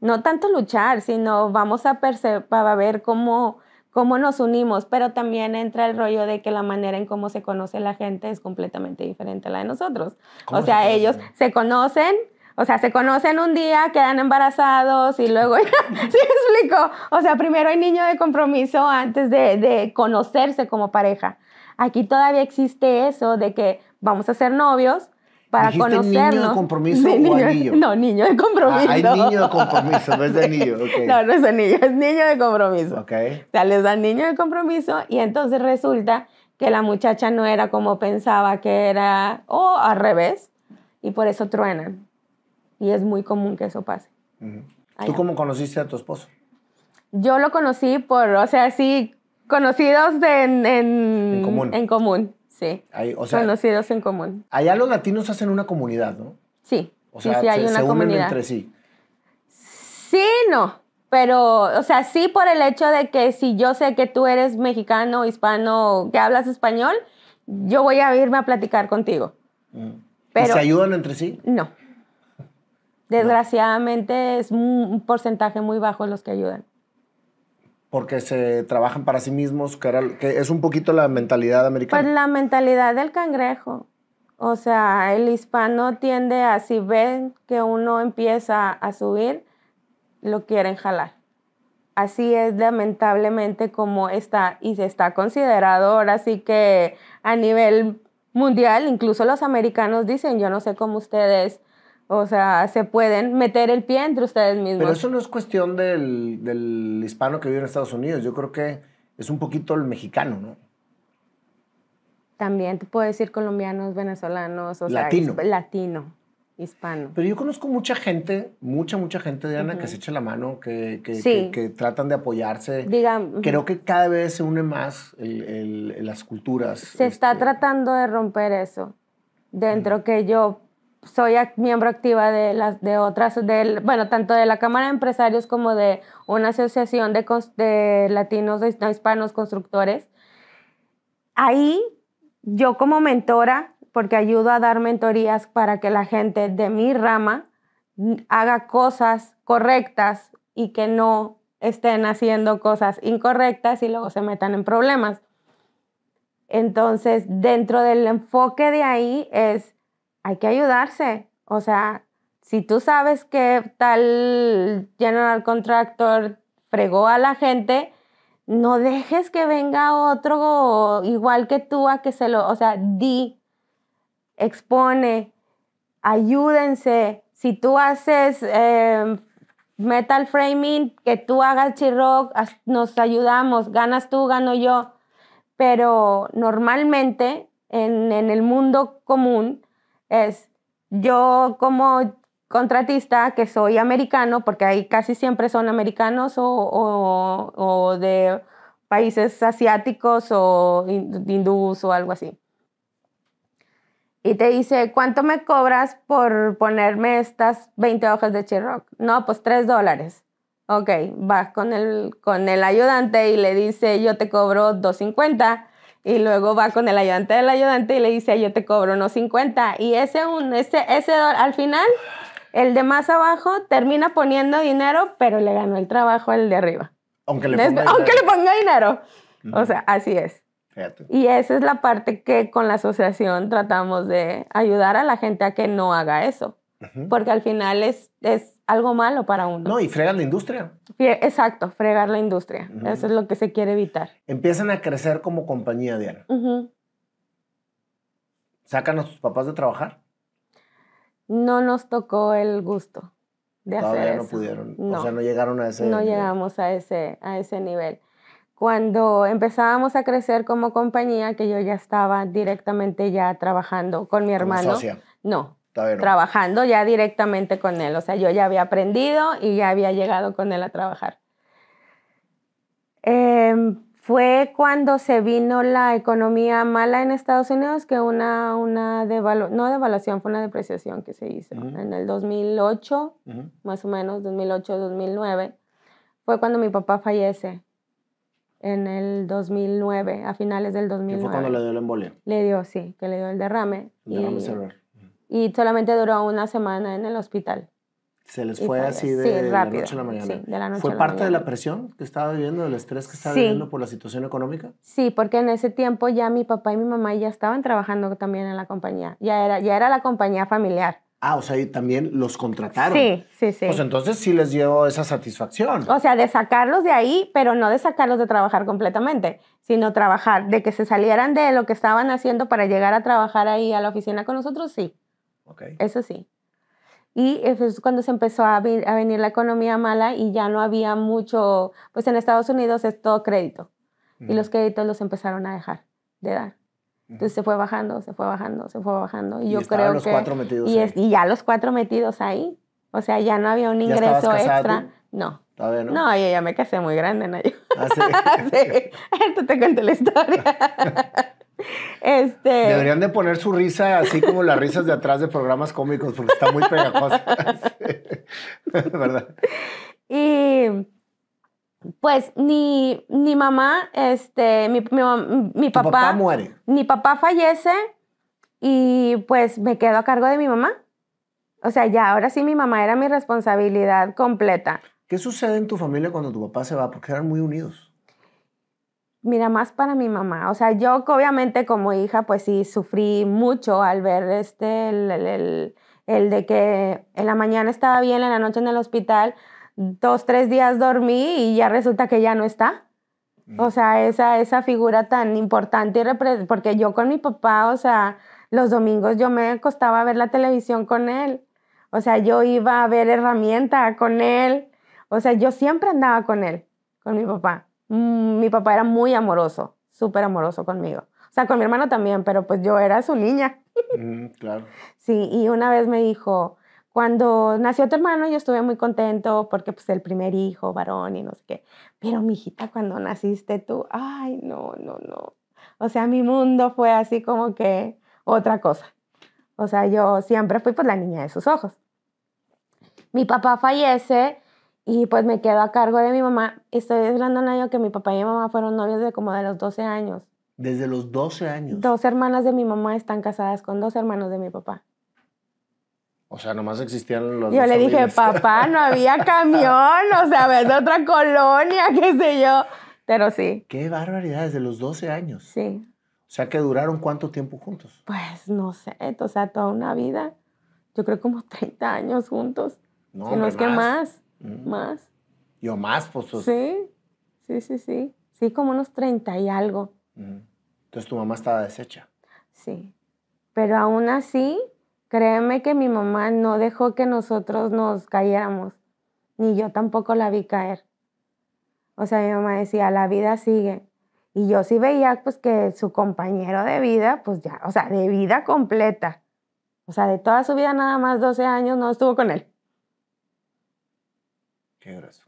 no tanto luchar, sino vamos a, a ver cómo cómo nos unimos, pero también entra el rollo de que la manera en cómo se conoce la gente es completamente diferente a la de nosotros. O sea, ellos se conocen, o sea, se conocen un día, quedan embarazados y luego, ¿sí me explico? O sea, primero hay niño de compromiso antes de, de, conocerse como pareja. Aquí todavía existe eso de que vamos a ser novios, para conocerlo. niño de compromiso o anillo? No, niño de ah, compromiso. hay niño de compromiso, no es de anillo. No, no es anillo, es niño de compromiso. Okay. O sea, les dan niño de compromiso y entonces resulta que la muchacha no era como pensaba que era, o al revés, y por eso truenan. Y es muy común que eso pase. ¿Tú cómo conociste a tu esposo? Yo lo conocí por, o sea, sí, conocidos en, en, en común. En común. Sí. o conocidos en común. Allá los latinos hacen una comunidad, ¿no? Sí. O sea, sí, hay una unen comunidad. entre sí. Sí, no. Pero, o sea, sí por el hecho de que si yo sé que tú eres mexicano, hispano, que hablas español, yo voy a irme a platicar contigo. Mm. ¿Y ¿Se ayudan entre sí? No. Desgraciadamente es un porcentaje muy bajo los que ayudan porque se trabajan para sí mismos, que, que es un poquito la mentalidad americana. Pues la mentalidad del cangrejo. O sea, el hispano tiende a si ven que uno empieza a subir, lo quieren jalar. Así es lamentablemente como está y se está considerado ahora sí que a nivel mundial, incluso los americanos dicen, yo no sé cómo ustedes o sea, se pueden meter el pie entre ustedes mismos. Pero eso no es cuestión del, hispano que vive en Estados Unidos. Yo creo que es un poquito el mexicano, ¿no? También te puedo decir colombianos, venezolanos, o latino. sea, latino, hispano. Pero yo conozco mucha gente, mucha, mucha gente, Diana, que se echa la mano, que, que, tratan de apoyarse. Creo que cada vez se une más las culturas. Se está este, tratando de romper eso. Dentro que yo soy miembro activa de las de otras del bueno tanto de la cámara de empresarios como de una asociación de, de latinos de hispanos constructores ahí yo como mentora porque ayudo a dar mentorías para que la gente de mi rama haga cosas correctas y que no estén haciendo cosas incorrectas y luego se metan en problemas entonces dentro del enfoque de ahí es hay que ayudarse. O sea, si tú sabes que tal general contractor fregó a la gente, no dejes que venga otro igual que tú a que se lo, o sea, di, expone, ayúdense. Si tú haces em, metal framing, que tú hagas chirroc, nos ayudamos, ganas tú, gano yo. Pero normalmente en, en el mundo común, es yo como contratista que soy americano, porque ahí casi siempre son americanos o, de países asiáticos o hindús o algo así. Y te dice, ¿cuánto me cobras por ponerme estas 20 hojas de chirrock No, pues 3 dólares. Ok, vas con el, con el ayudante y le dice, yo te cobro 2.50 y luego va con el ayudante del ayudante y le dice, yo te cobro unos 50. Y ese, un, ese, ese al final, el de más abajo termina poniendo dinero, pero le ganó el trabajo al de arriba. Aunque le ponga, dinero. O sea, así es. Y esa es la parte que con la asociación tratamos de ayudar a la gente a que no haga eso. Porque al final es, es algo malo para uno. No, y fregan la industria. Exacto, fregar la industria. Eso es lo que se quiere evitar. Empiezan a crecer como compañía, Diana. ¿Sacan a sus papás de trabajar? No nos tocó el gusto de hacer no eso. Todavía No. O sea, no llegaron a ese No llegamos a ese, a ese nivel. Cuando empezábamos a crecer como compañía, que yo ya estaba directamente ya trabajando con mi hermano. No, trabajando ya directamente con él. O sea, yo ya había aprendido y ya había llegado con él a trabajar. Em, fue cuando se vino la economía mala en Estados Unidos, que una, una no devaluación, fue una depreciación que se hizo en el 2008, más o menos, 2008-2009. Fue cuando mi papá fallece en el 2009, a finales del 2009. ¿Qué fue cuando le dio la embolia? Le dio, sí, que le dio el derrame. derrame y, y solamente duró una semana en el hospital. Se les fue así de, la noche a la mañana. Sí, de la noche ¿Fue a la parte de la presión que estaba viviendo, del estrés que estaba viviendo por la situación económica? Sí, porque en ese tiempo ya mi papá y mi mamá ya estaban trabajando también en la compañía. Ya era, ya era la compañía familiar. Ah, o sea, y también los contrataron. Sí, sí, sí. Pues entonces sí les dio esa satisfacción. O sea, de sacarlos de ahí, pero no de sacarlos de trabajar completamente, sino trabajar, de que se salieran de lo que estaban haciendo para llegar a trabajar ahí a la oficina con nosotros, sí. Eso sí. Y es cuando se empezó a, venir la economía mala y ya no había mucho, pues en Estados Unidos es todo crédito. Y los créditos los empezaron a dejar de dar. Entonces se fue bajando, se fue bajando, se fue bajando. Y, yo creo que, y, ya los cuatro metidos ahí. O sea, ya no había un ingreso extra. No. no. No, ya me casé muy grande, Nayo. ¿Ah, te la historia. Este... Deberían de poner su risa así como las risas de atrás de programas cómicos, porque está muy pegajosa. ¿Verdad? Y pues ni, ni mamá, este, mi, mi, papá, papá muere. Mi papá fallece y pues me quedo a cargo de mi mamá. O sea, ya ahora sí mi mamá era mi responsabilidad completa. ¿Qué sucede en tu familia cuando tu papá se va? Porque eran muy unidos. Mira, más para mi mamá. O sea, yo obviamente como hija, pues sí, sufrí mucho al ver este, el, el, de que en la mañana estaba bien, en la noche en el hospital, dos, tres días dormí y ya resulta que ya no está. Mm. O sea, esa, esa figura tan importante, y porque yo con mi papá, o sea, los domingos yo me costaba ver la televisión con él. O sea, yo iba a ver herramienta con él. O sea, yo siempre andaba con él, con mi papá. Mm, mi papá era muy amoroso, súper amoroso conmigo. O sea, con mi hermano también, pero pues yo era su niña. Mm, claro. Sí, y una vez me dijo, cuando nació tu hermano yo estuve muy contento porque pues el primer hijo, varón y no sé qué. Pero mi hijita, cuando naciste tú, ay, no, no, no. O sea, mi mundo fue así como que otra cosa. O sea, yo siempre fui pues la niña de sus ojos. Mi papá fallece y pues me quedo a cargo de mi mamá. Estoy hablando un año que mi papá y mi mamá fueron novios de como de los 12 años. Desde los 12 años. Dos hermanas de mi mamá están casadas con dos hermanos de mi papá. O sea, nomás existían los. Yo le dije, papá, no había camión, o sea, ves de otra colonia, qué sé yo. Pero sí. Qué barbaridad, desde los 12 años. Sí. O sea, que duraron cuánto tiempo juntos? Pues no sé, o sea, toda una vida. Yo creo como 30 años juntos. No, no es que más. Mm. ¿Más? Yo más, pues, pues. Sí, sí, sí, sí. Sí, como unos 30 y algo. Mm. Entonces tu mamá estaba deshecha. Sí. Pero aún así, créeme que mi mamá no dejó que nosotros nos cayéramos. Ni yo tampoco la vi caer. O sea, mi mamá decía, la vida sigue. Y yo sí veía pues que su compañero de vida, pues ya, o sea, de vida completa. O sea, de toda su vida nada más 12 años no estuvo con él.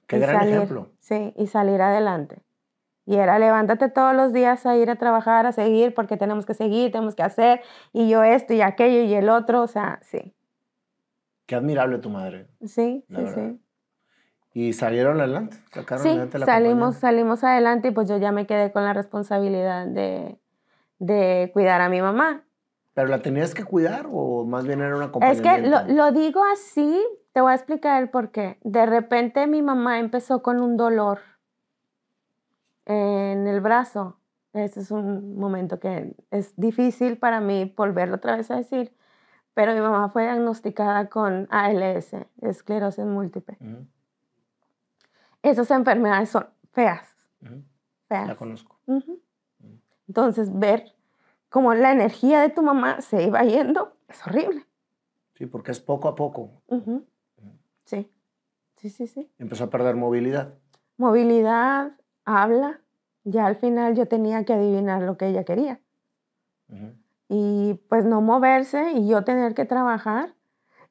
Qué, gran ejemplo. Sí, y salir adelante. Y era levántate todos los días a ir a trabajar, a seguir, porque tenemos que seguir, tenemos que hacer, y yo esto y aquello y el otro, o sea, sí. Qué admirable tu madre. Sí, sí, Y salieron adelante, sacaron adelante la salimos, salimos adelante y pues yo ya me quedé con la responsabilidad de, de cuidar a mi mamá. ¿Pero la tenías que cuidar o más bien era una compañía? Es que lo, lo, digo así te voy a explicar el por qué. De repente mi mamá empezó con un dolor en el brazo. Ese es un momento que es difícil para mí volverlo otra vez a decir, pero mi mamá fue diagnosticada con ALS, esclerosis múltiple. Esas enfermedades son feas. La conozco. Entonces, ver cómo la energía de tu mamá se iba yendo es horrible. Sí, porque es poco a poco. Sí, sí, sí, sí. Empezó a perder movilidad. Movilidad, habla. Ya al final yo tenía que adivinar lo que ella quería. Y pues no moverse y yo tener que trabajar.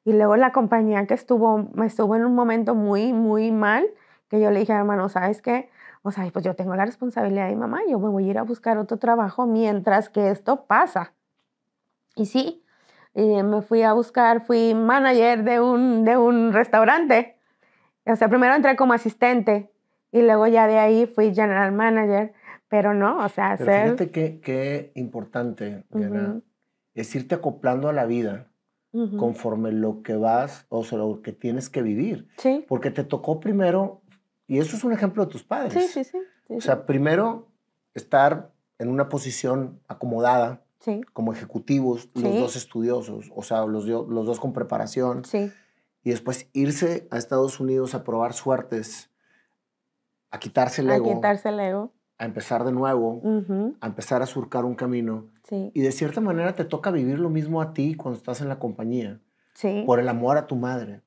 Y luego la compañía que estuvo, me estuvo en un momento muy, muy mal, que yo le dije, hermano, ¿sabes qué? O sea, pues yo tengo la responsabilidad de mamá, yo me voy a ir a buscar otro trabajo mientras que esto pasa. Y sí, y eh, me fui a buscar, fui manager de un, de un restaurante. O sea, primero entré como asistente y luego ya de ahí fui general manager, pero no, o sea, pero Fíjate qué, qué importante, Diana, es irte acoplando a la vida conforme lo que vas o sea, lo que tienes que vivir. Sí. Porque te tocó primero, y eso es un ejemplo de tus padres. sí, sí. sí o sea, primero estar en una posición acomodada, como ejecutivos, los dos estudiosos, o sea, los, los dos con preparación. Sí. Y después irse a Estados Unidos a probar suertes, a quitarse el ego. A quitarse el ego. A empezar de nuevo, a empezar a surcar un camino. Y de cierta manera te toca vivir lo mismo a ti cuando estás en la compañía. Sí. Por el amor a tu madre.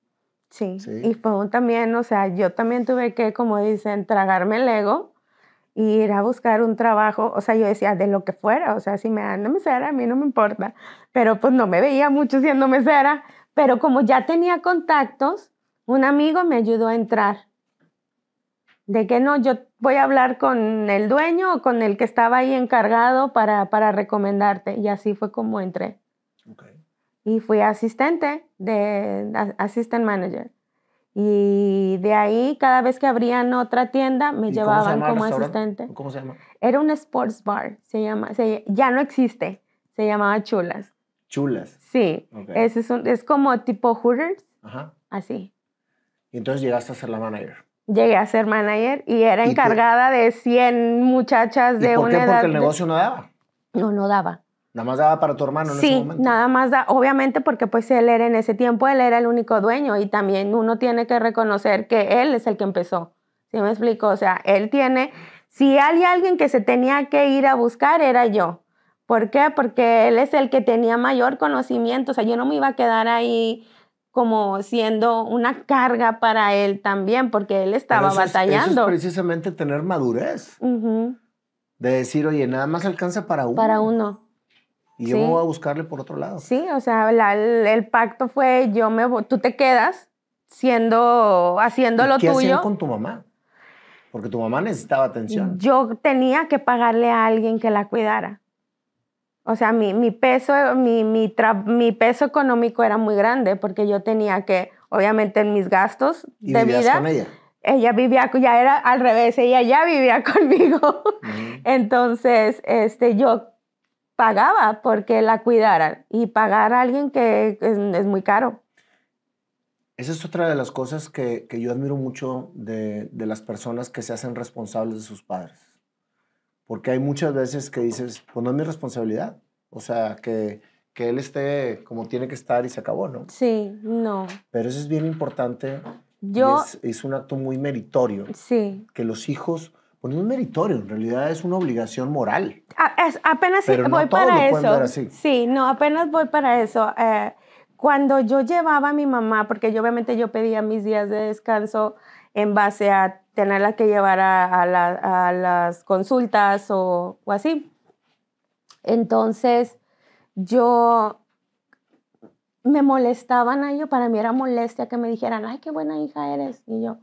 Sí. Y fue también, o sea, yo también tuve que, como dicen, tragarme el ego ir a buscar un trabajo, o sea, yo decía de lo que fuera, o sea, si me dan mesera, a mí no me importa, pero pues no me veía mucho siendo mesera, pero como ya tenía contactos, un amigo me ayudó a entrar. De que no, yo voy a hablar con el dueño o con el que estaba ahí encargado para, para recomendarte. Y así fue como entré. Y fui asistente de assistant manager. Y de ahí, cada vez que abrían otra tienda, me llevaban como asistente. ¿Cómo se llama? Era un sports bar, se llama, se, ya no existe, se llamaba Chulas. Chulas. Sí, es, un, es, como tipo Hooters, Ajá. así. Y entonces llegaste a ser la manager. Llegué a ser manager y era encargada de 100 muchachas de por una qué? edad. Porque el negocio no daba. No, no daba. Nada más daba para tu hermano en sí, ese momento. nada más da, obviamente porque pues él era en ese tiempo, él era el único dueño y también uno tiene que reconocer que él es el que empezó. ¿Sí me explico? O sea, él tiene, si hay alguien que se tenía que ir a buscar era yo. ¿Por qué? Porque él es el que tenía mayor conocimiento, o sea, yo no me iba a quedar ahí como siendo una carga para él también, porque él estaba batallando. Eso es precisamente tener madurez. De decir, oye, nada más alcanza para uno. Para uno. Y yo me voy a buscarle por otro lado. Sí, o sea, el, pacto fue yo me tú te quedas siendo, haciendo lo tuyo. Hacían con tu mamá? Porque tu mamá necesitaba atención. Yo tenía que pagarle a alguien que la cuidara. O sea, mi, mi peso, mi, mi, peso económico era muy grande porque yo tenía que, obviamente, en mis gastos de vida. con ella? Ella vivía, ya era al revés, ella ya vivía conmigo. Entonces, este, yo pagaba porque la cuidaran y pagar a alguien que es, muy caro. Esa es otra de las cosas que, yo admiro mucho de, las personas que se hacen responsables de sus padres. Porque hay muchas veces que dices, pues no es mi responsabilidad. O sea, que, él esté como tiene que estar y se acabó, ¿no? Sí, no. Pero eso es bien importante. Yo. es, es un acto muy meritorio. Sí. Que los hijos bueno, pues no es meritorio, en realidad es una obligación moral. Ah, es, apenas voy para eso. Sí, no, apenas voy para eso. Eh, cuando yo llevaba a mi mamá, porque yo obviamente yo pedía mis días de descanso en base a tenerla que llevar a, las consultas o, así. Entonces, yo me molestaban a ellos, para mí era molestia que me dijeran, ay, qué buena hija eres. Y yo,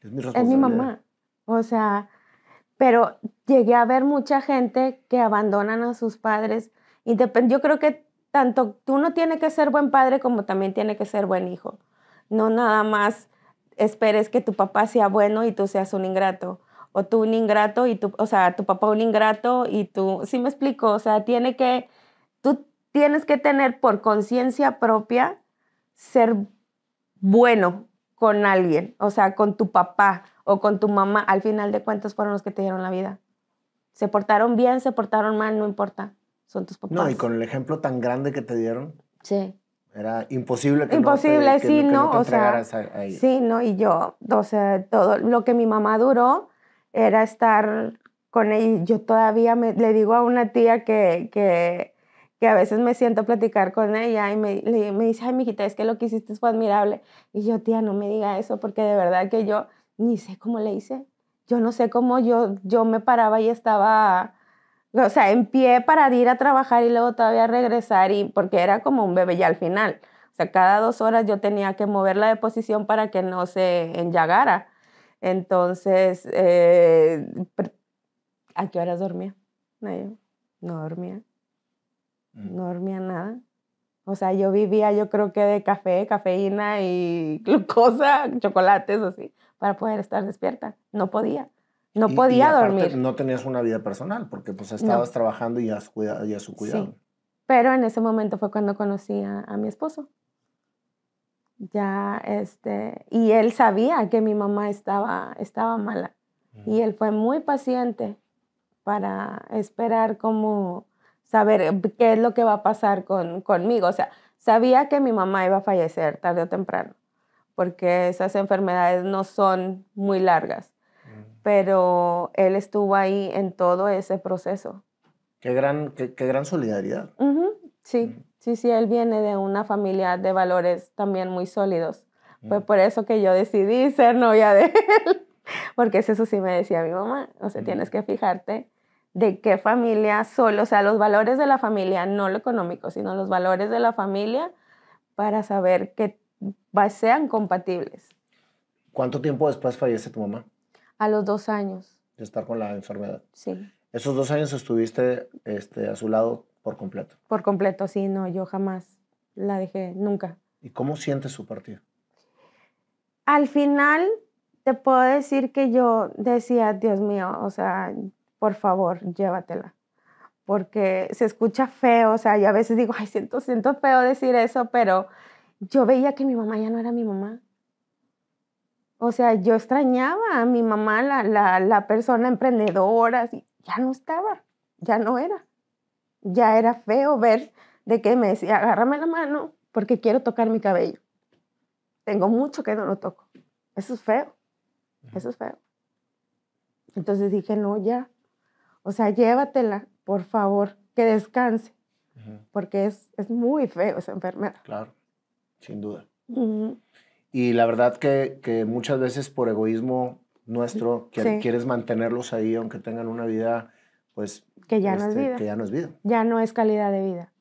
es mi mamá. O sea, pero llegué a ver mucha gente que abandonan a sus padres. Yo creo que tanto tú no tienes que ser buen padre como también tiene que ser buen hijo. No nada más esperes que tu papá sea bueno y tú seas un ingrato. O tú un ingrato y tú, o sea, tu papá un ingrato y tú, sí me explico, o sea, tiene que, tú tienes que tener por conciencia propia ser bueno con alguien, o sea, con tu papá, o con tu mamá, al final de cuentas fueron los que te dieron la vida. Se portaron bien, se portaron mal, no importa. Son tus papás. No, y con el ejemplo tan grande que te dieron. Sí. Era imposible que imposible, no te, sí, no, o sea, Sí, no, y yo, o sea, todo lo que mi mamá duró era estar con ella. Yo todavía me, le digo a una tía que, que, que a veces me siento a platicar con ella y me, me dice, ay, mijita, es que lo que hiciste fue admirable. Y yo, tía, no me diga eso, porque de verdad que yo ni sé cómo le hice. Yo no sé cómo yo, yo me paraba y estaba, o sea, en pie para ir a trabajar y luego todavía regresar, y, porque era como un bebé ya al final. O sea, cada dos horas yo tenía que mover de posición para que no se enllagara. Entonces, eh, ¿a qué horas dormía? No, no dormía. Mm. No dormía nada. O sea, yo vivía, yo creo que de café, cafeína y glucosa, chocolates, así para poder estar despierta. No podía. No podía dormir. No tenías una vida personal porque pues estabas trabajando y a su, cuidado, Pero en ese momento fue cuando conocí a, mi esposo. Ya, este, y él sabía que mi mamá estaba, estaba mala. Y él fue muy paciente para esperar como saber qué es lo que va a pasar con, conmigo. O sea, sabía que mi mamá iba a fallecer tarde o temprano porque esas enfermedades no son muy largas. Mm. Pero él estuvo ahí en todo ese proceso. Qué gran, qué, gran solidaridad. Sí, mm. sí, sí, él viene de una familia de valores también muy sólidos. pues Fue mm. por eso que yo decidí ser novia de él, porque eso sí me decía mi mamá, o sea, tienes que fijarte de qué familia solo, o sea, los valores de la familia, no lo económico, sino los valores de la familia para saber qué sean compatibles. ¿Cuánto tiempo después fallece tu mamá? A los dos años. De estar con la enfermedad. Sí. ¿Esos dos años estuviste este, a su lado por completo? Por completo, sí, no, yo jamás la dejé, nunca. ¿Y cómo sientes su partida? Al final, te puedo decir que yo decía, Dios mío, o sea, por favor, llévatela. Porque se escucha feo, o sea, yo a veces digo, ay, siento, siento feo decir eso, pero yo veía que mi mamá ya no era mi mamá. O sea, yo extrañaba a mi mamá, la, la, persona emprendedora, ya no estaba, ya no era. Ya era feo ver de que me decía, agárrame la mano porque quiero tocar mi cabello. Tengo mucho que no lo toco. Eso es feo, eso es feo. Entonces dije, no, ya. O sea, llévatela, por favor, que descanse. Porque es, es muy feo esa enfermedad. Claro sin duda. Y la verdad que, muchas veces por egoísmo nuestro que quieres mantenerlos ahí aunque tengan una vida pues que ya no es este, vida. ya no es Ya no es calidad de vida.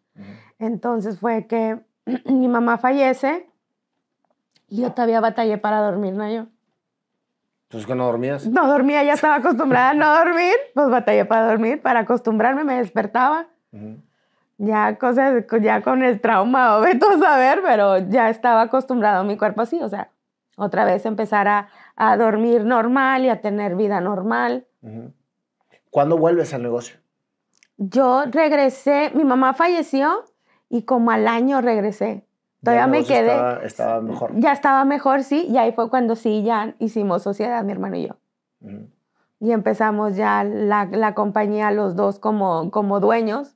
Entonces fue que mi mamá fallece y yo todavía batallé para dormir, ¿no? Yo. Entonces que no dormías. No dormía, ya estaba acostumbrada a no dormir. Pues batallé para dormir, para acostumbrarme, me despertaba ya cosas, ya con el trauma, o a saber, pero ya estaba acostumbrado a mi cuerpo así, o sea, otra vez empezar a, dormir normal y a tener vida normal. ¿Cuándo vuelves al negocio? Yo regresé, mi mamá falleció y como al año regresé. Todavía me quedé. Estaba, estaba, mejor. Ya estaba mejor, sí, y ahí fue cuando sí, ya hicimos sociedad, mi hermano y yo. Y empezamos ya la, compañía, los dos como, como dueños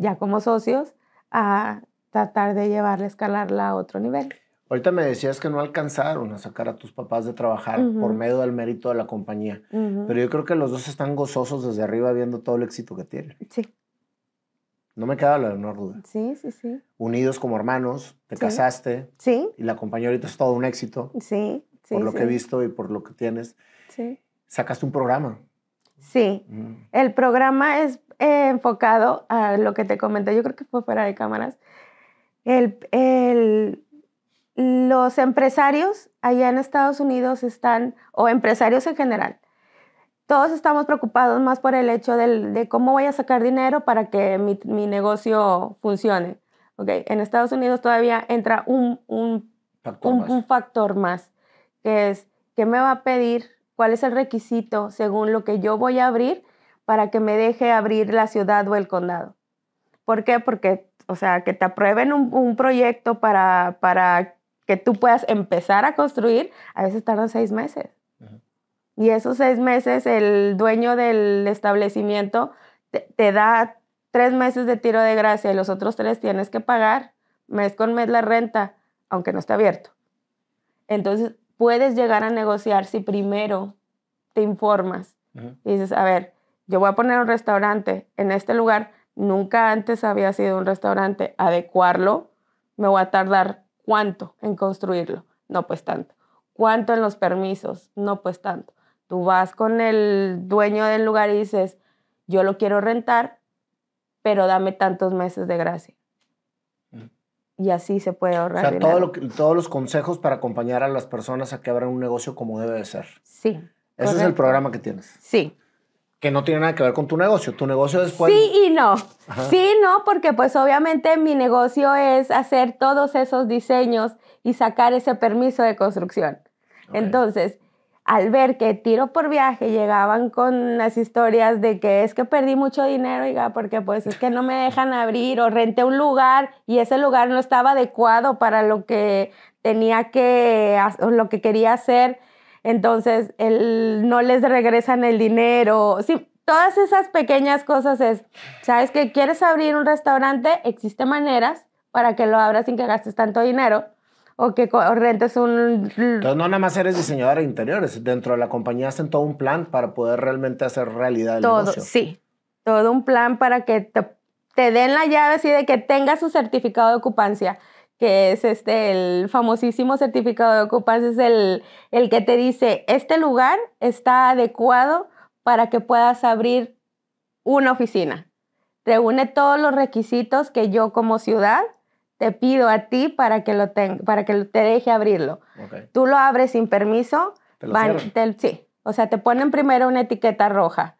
ya como socios, a tratar de llevarla, escalarla a otro nivel. Ahorita me decías que no alcanzaron a sacar a tus papás de trabajar por medio del mérito de la compañía, pero yo creo que los dos están gozosos desde arriba viendo todo el éxito que tienen. Sí. No me queda la menor duda. Sí, sí, sí. Unidos como hermanos, te casaste. Sí. Y la compañía ahorita es todo un éxito. Sí, sí. Por lo que he visto y por lo que tienes. Sí. Sacaste un programa. Sí. El programa es eh, enfocado a lo que te comenté, yo creo que fue fuera de cámaras, los empresarios allá en Estados Unidos están, o empresarios en general, todos estamos preocupados más por el hecho de cómo voy a sacar dinero para que mi, negocio funcione. Okay. En Estados Unidos todavía entra un, un, factor, más. que es qué me va a pedir, cuál es el requisito según lo que yo voy a abrir para que me deje abrir la ciudad o el condado. ¿Por qué? Porque, o sea, que te aprueben un, proyecto para, para que tú puedas empezar a construir, a veces tardan seis meses. Y esos seis meses el dueño del establecimiento te, da tres meses de tiro de gracia y los otros tres tienes que pagar mes con mes la renta, aunque no esté abierto. Entonces puedes llegar a negociar si primero te informas y dices, a ver, yo voy a poner un restaurante en este lugar, nunca antes había sido un restaurante, adecuarlo, me voy a tardar cuánto en construirlo, no pues tanto, cuánto en los permisos, no pues tanto. Tú vas con el dueño del lugar y dices, yo lo quiero rentar, pero dame tantos meses de gracia. Y así se puede ahorrar. O sea, todos los consejos para acompañar a las personas a que abran un negocio como debe de ser. Sí. Ese es el programa que tienes. Sí que no tiene nada que ver con tu negocio. Tu negocio después... Sí y no. Sí y no, porque pues obviamente mi negocio es hacer todos esos diseños y sacar ese permiso de construcción. Entonces, al ver que tiro por viaje llegaban con las historias de que es que perdí mucho dinero, oiga, porque pues es que no me dejan abrir o renté un lugar y ese lugar no estaba adecuado para lo que tenía que, lo que quería hacer entonces no les regresan el dinero. Sí, todas esas pequeñas cosas es, ¿sabes que quieres abrir un restaurante? Existen maneras para que lo abras sin que gastes tanto dinero o que rentes un... Entonces no nada más eres diseñadora de interiores, dentro de la compañía hacen todo un plan para poder realmente hacer realidad el todo, Sí, todo un plan para que te, den la llave y de que tengas su certificado de ocupancia que es este, el famosísimo certificado de ocupación, es el, el que te dice, este lugar está adecuado para que puedas abrir una oficina. Reúne todos los requisitos que yo como ciudad te pido a ti para que lo ten, para que te deje abrirlo. Tú lo abres sin permiso, ¿Te lo van, sí. O sea, te ponen primero una etiqueta roja.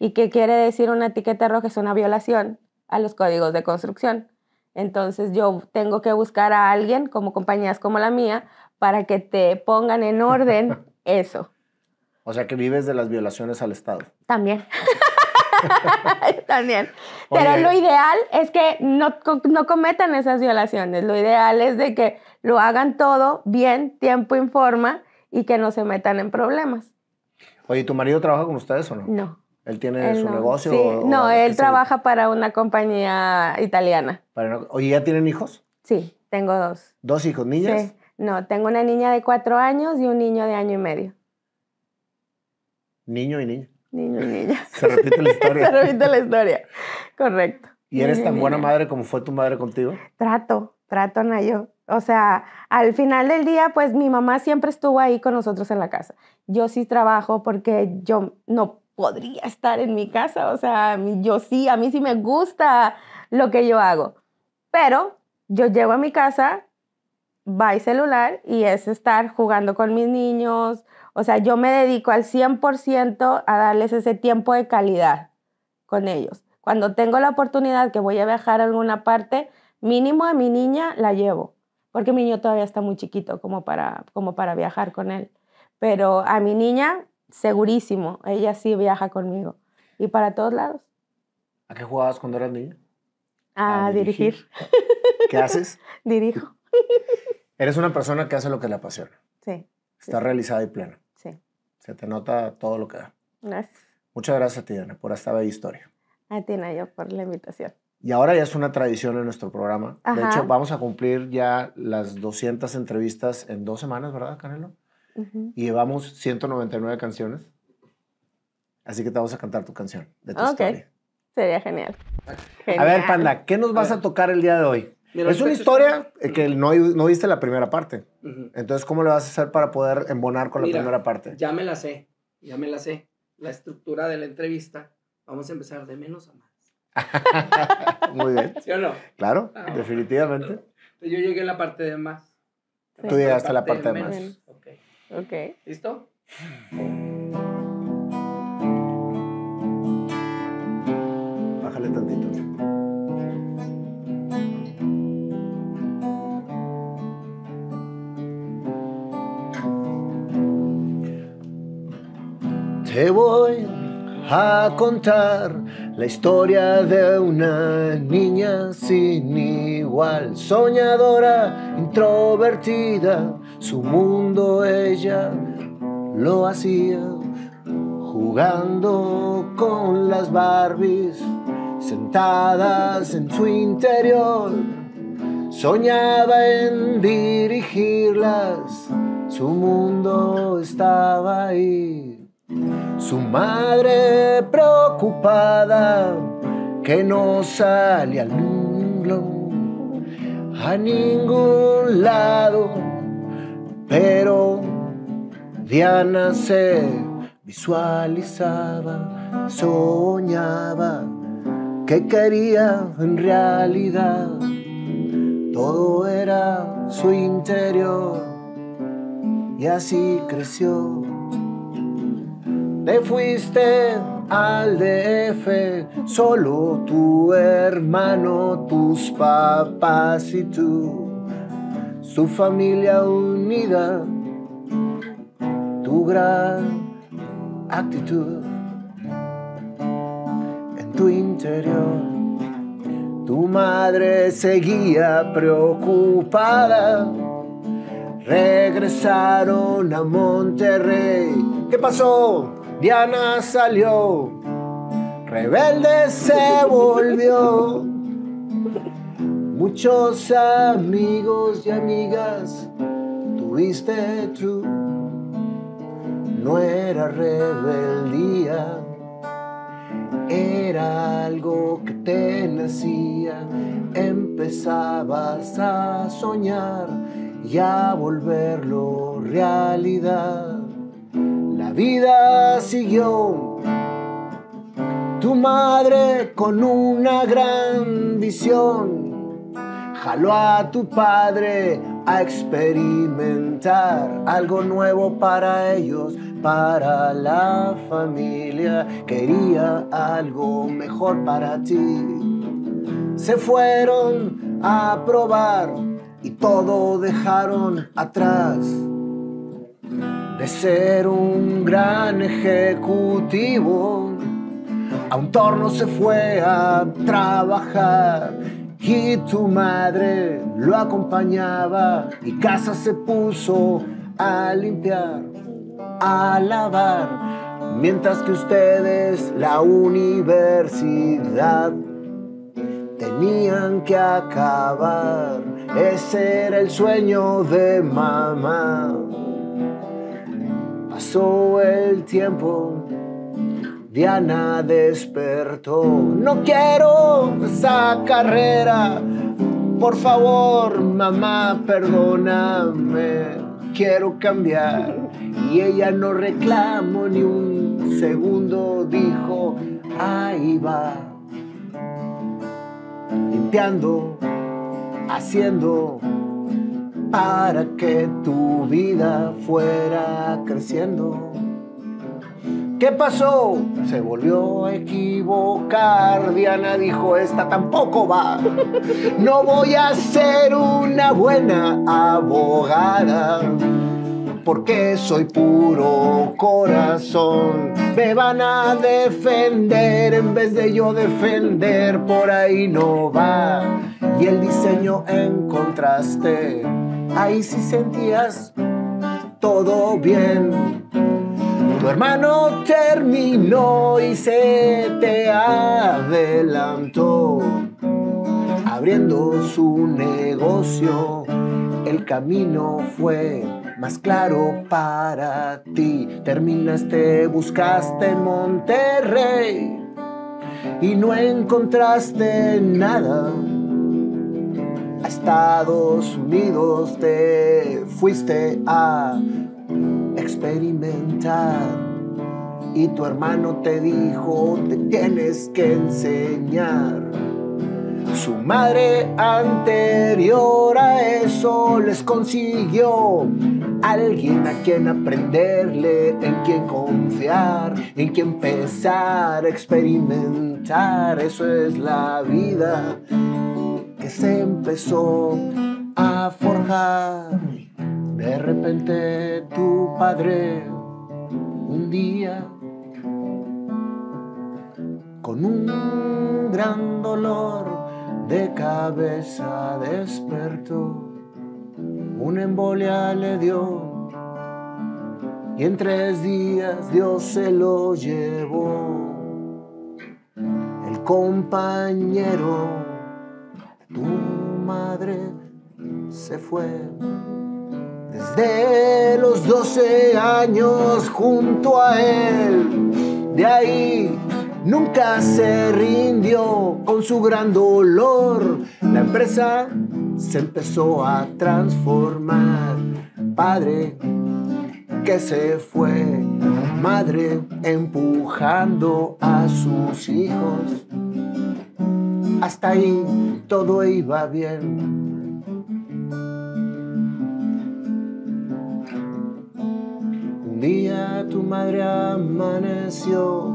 ¿Y qué quiere decir una etiqueta roja? Es una violación a los códigos de construcción. Entonces yo tengo que buscar a alguien, como compañías como la mía, para que te pongan en orden eso. O sea que vives de las violaciones al Estado. También. También. Pero lo ideal es que no, cometan esas violaciones. Lo ideal es de que lo hagan todo bien, tiempo forma y que no se metan en problemas. Oye, ¿tu marido trabaja con ustedes o no? No. Él tiene su negocio. no, él trabaja para una compañía italiana. ¿Oye, ya tienen hijos? Sí, tengo dos. ¿Dos hijos, niñas? Sí. No, tengo una niña de cuatro años y un niño de año y medio. Niño y niña. Niño y niña. Se repite la historia. Se repite la historia. Correcto. ¿Y eres tan buena madre como fue tu madre contigo? Trato, trato, Nayo. O sea, al final del día, pues mi mamá siempre estuvo ahí con nosotros en la casa. Yo sí trabajo porque yo no podría estar en mi casa, o sea, yo sí, a mí sí me gusta lo que yo hago, pero yo llego a mi casa, by celular y es estar jugando con mis niños, o sea, yo me dedico al 100% a darles ese tiempo de calidad con ellos. Cuando tengo la oportunidad que voy a viajar a alguna parte, mínimo a mi niña la llevo, porque mi niño todavía está muy chiquito como para, como para viajar con él. Pero a mi niña segurísimo, ella sí viaja conmigo. Y para todos lados. ¿A qué jugabas cuando eras niña? A, dirigir. ¿Qué haces? Dirijo. Eres una persona que hace lo que le apasiona. Sí. Está realizada y plena. Sí. Se te nota todo lo que da. Gracias. Muchas gracias a ti, por esta bella historia. A ti, Nayo, por la invitación. Y ahora ya es una tradición en nuestro programa. De hecho, vamos a cumplir ya las 200 entrevistas en dos semanas, ¿verdad, Canelo? y llevamos 199 canciones. Así que te vamos a cantar tu canción de tu historia. Sería genial. A ver, Panda, ¿qué nos vas a, tocar el día de hoy? es una historia que no, no viste la primera parte. Entonces, ¿cómo le vas a hacer para poder embonar con la primera parte? Ya me la sé, ya me la sé. La estructura de la entrevista, vamos a empezar de menos a más. Muy bien. ¿Sí o no? Claro, ah, definitivamente. Yo llegué a la parte de más. Tú llegaste a la parte de, más. Ok. ¿Listo? Bájale tantito. Te voy a contar la historia de una niña sin igual, soñadora, introvertida, su mundo ella lo hacía jugando con las Barbies sentadas en su interior. Soñaba en dirigirlas, su mundo estaba ahí. Su madre preocupada que no sale al mundo, a ningún lado pero Diana se visualizaba, soñaba que quería en realidad. Todo era su interior y así creció. Te fuiste al DF, solo tu hermano, tus papás y tú su familia unida, tu gran actitud en tu interior. Tu madre seguía preocupada. Regresaron a Monterrey. ¿Qué pasó? Diana salió. Rebelde se volvió. Muchos amigos y amigas tuviste tú, no era rebeldía, era algo que te nacía, empezabas a soñar y a volverlo realidad. La vida siguió tu madre con una gran visión Jaló a tu padre a experimentar algo nuevo para ellos, para la familia. Quería algo mejor para ti. Se fueron a probar y todo dejaron atrás. De ser un gran ejecutivo, a un torno se fue a trabajar y tu madre lo acompañaba y casa se puso a limpiar, a lavar, mientras que ustedes la universidad tenían que acabar. Ese era el sueño de mamá. Pasó el tiempo Diana despertó. No quiero esa carrera. Por favor, mamá, perdóname. Quiero cambiar. Y ella no reclamó ni un segundo. Dijo, ahí va. Limpiando, haciendo para que tu vida fuera creciendo. ¿Qué pasó? Se volvió a equivocar. Diana dijo, esta tampoco va. No voy a ser una buena abogada. Porque soy puro corazón. Me van a defender en vez de yo defender. Por ahí no va. Y el diseño en contraste. Ahí sí sentías todo bien tu hermano terminó y se te adelantó, abriendo su negocio. El camino fue más claro para ti. Terminaste, buscaste Monterrey y no encontraste nada. A Estados Unidos te fuiste a experimentar. Y tu hermano te dijo, te tienes que enseñar. Su madre anterior a eso les consiguió alguien a quien aprenderle, en quien confiar, en quien empezar a experimentar. Eso es la vida que se empezó a forjar. De repente tu padre un día con un gran dolor de cabeza despertó, una embolia le dio y en tres días Dios se lo llevó. El compañero tu madre se fue desde los 12 años junto a él. De ahí nunca se rindió con su gran dolor. La empresa se empezó a transformar. Padre que se fue, madre empujando a sus hijos. Hasta ahí todo iba bien tu madre amaneció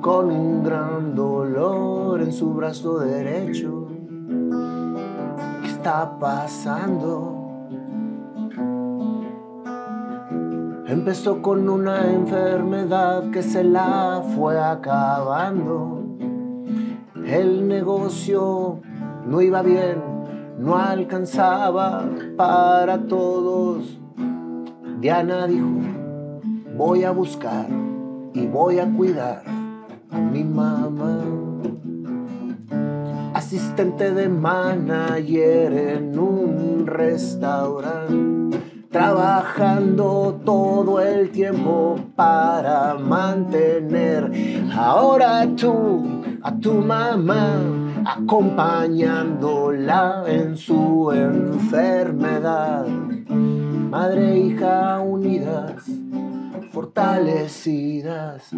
con un gran dolor en su brazo derecho. ¿Qué está pasando? Empezó con una enfermedad que se la fue acabando. El negocio no iba bien, no alcanzaba para todos. Diana dijo, Voy a buscar y voy a cuidar a mi mamá. Asistente de manager en un restaurante. Trabajando todo el tiempo para mantener ahora tú a tu mamá, acompañándola en su enfermedad. Madre e hija unidas fortalecidas.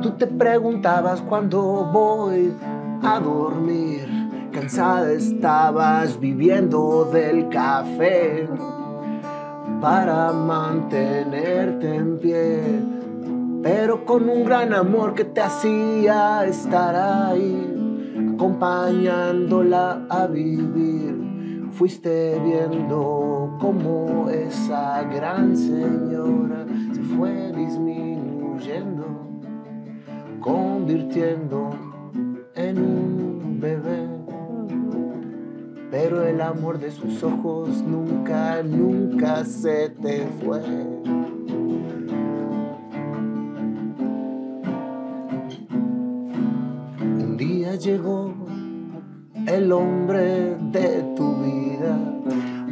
Tú te preguntabas cuándo voy a dormir. Cansada estabas viviendo del café para mantenerte en pie. Pero con un gran amor que te hacía estar ahí, acompañándola a vivir fuiste viendo cómo esa gran señora se fue disminuyendo, convirtiendo en un bebé. Pero el amor de sus ojos nunca, nunca se te fue. Un día llegó el hombre de tu vida.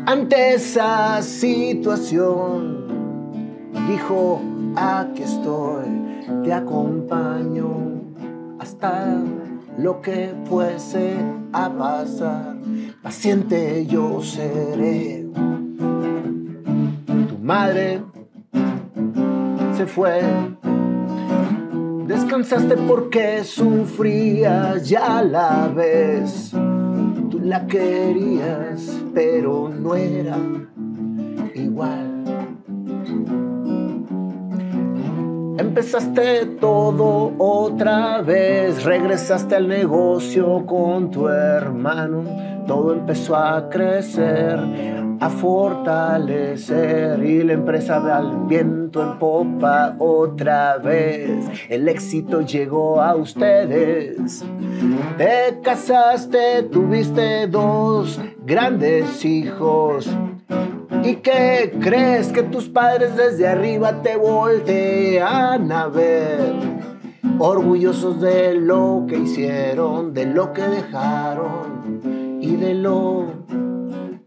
Ante esa situación, dijo, aquí estoy, te acompaño hasta lo que fuese a pasar. Paciente yo seré. Tu madre se fue. Descansaste porque sufría, ya la vez la querías, pero no era empezaste todo otra vez. Regresaste al negocio con tu hermano. Todo empezó a crecer, a fortalecer y la empresa va al viento en popa otra vez. El éxito llegó a ustedes. Te casaste, tuviste dos grandes hijos ¿Y qué crees que tus padres desde arriba te voltean a ver? Orgullosos de lo que hicieron, de lo que dejaron y de lo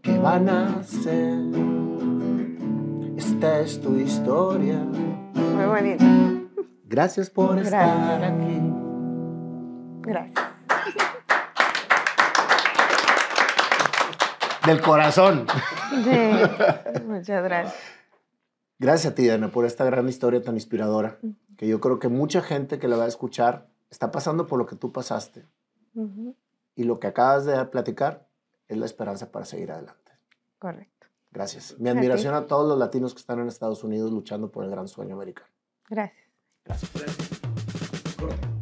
que van a hacer. Esta es tu historia. Muy bonita. Gracias por estar aquí. Gracias. del corazón. Sí, muchas gracias. Gracias a ti, Diana por esta gran historia tan inspiradora, que yo creo que mucha gente que la va a escuchar está pasando por lo que tú pasaste. Y lo que acabas de platicar es la esperanza para seguir adelante. Correcto. Gracias. Mi admiración a, todos los latinos que están en Estados Unidos luchando por el gran sueño americano. Gracias. Gracias. Gracias.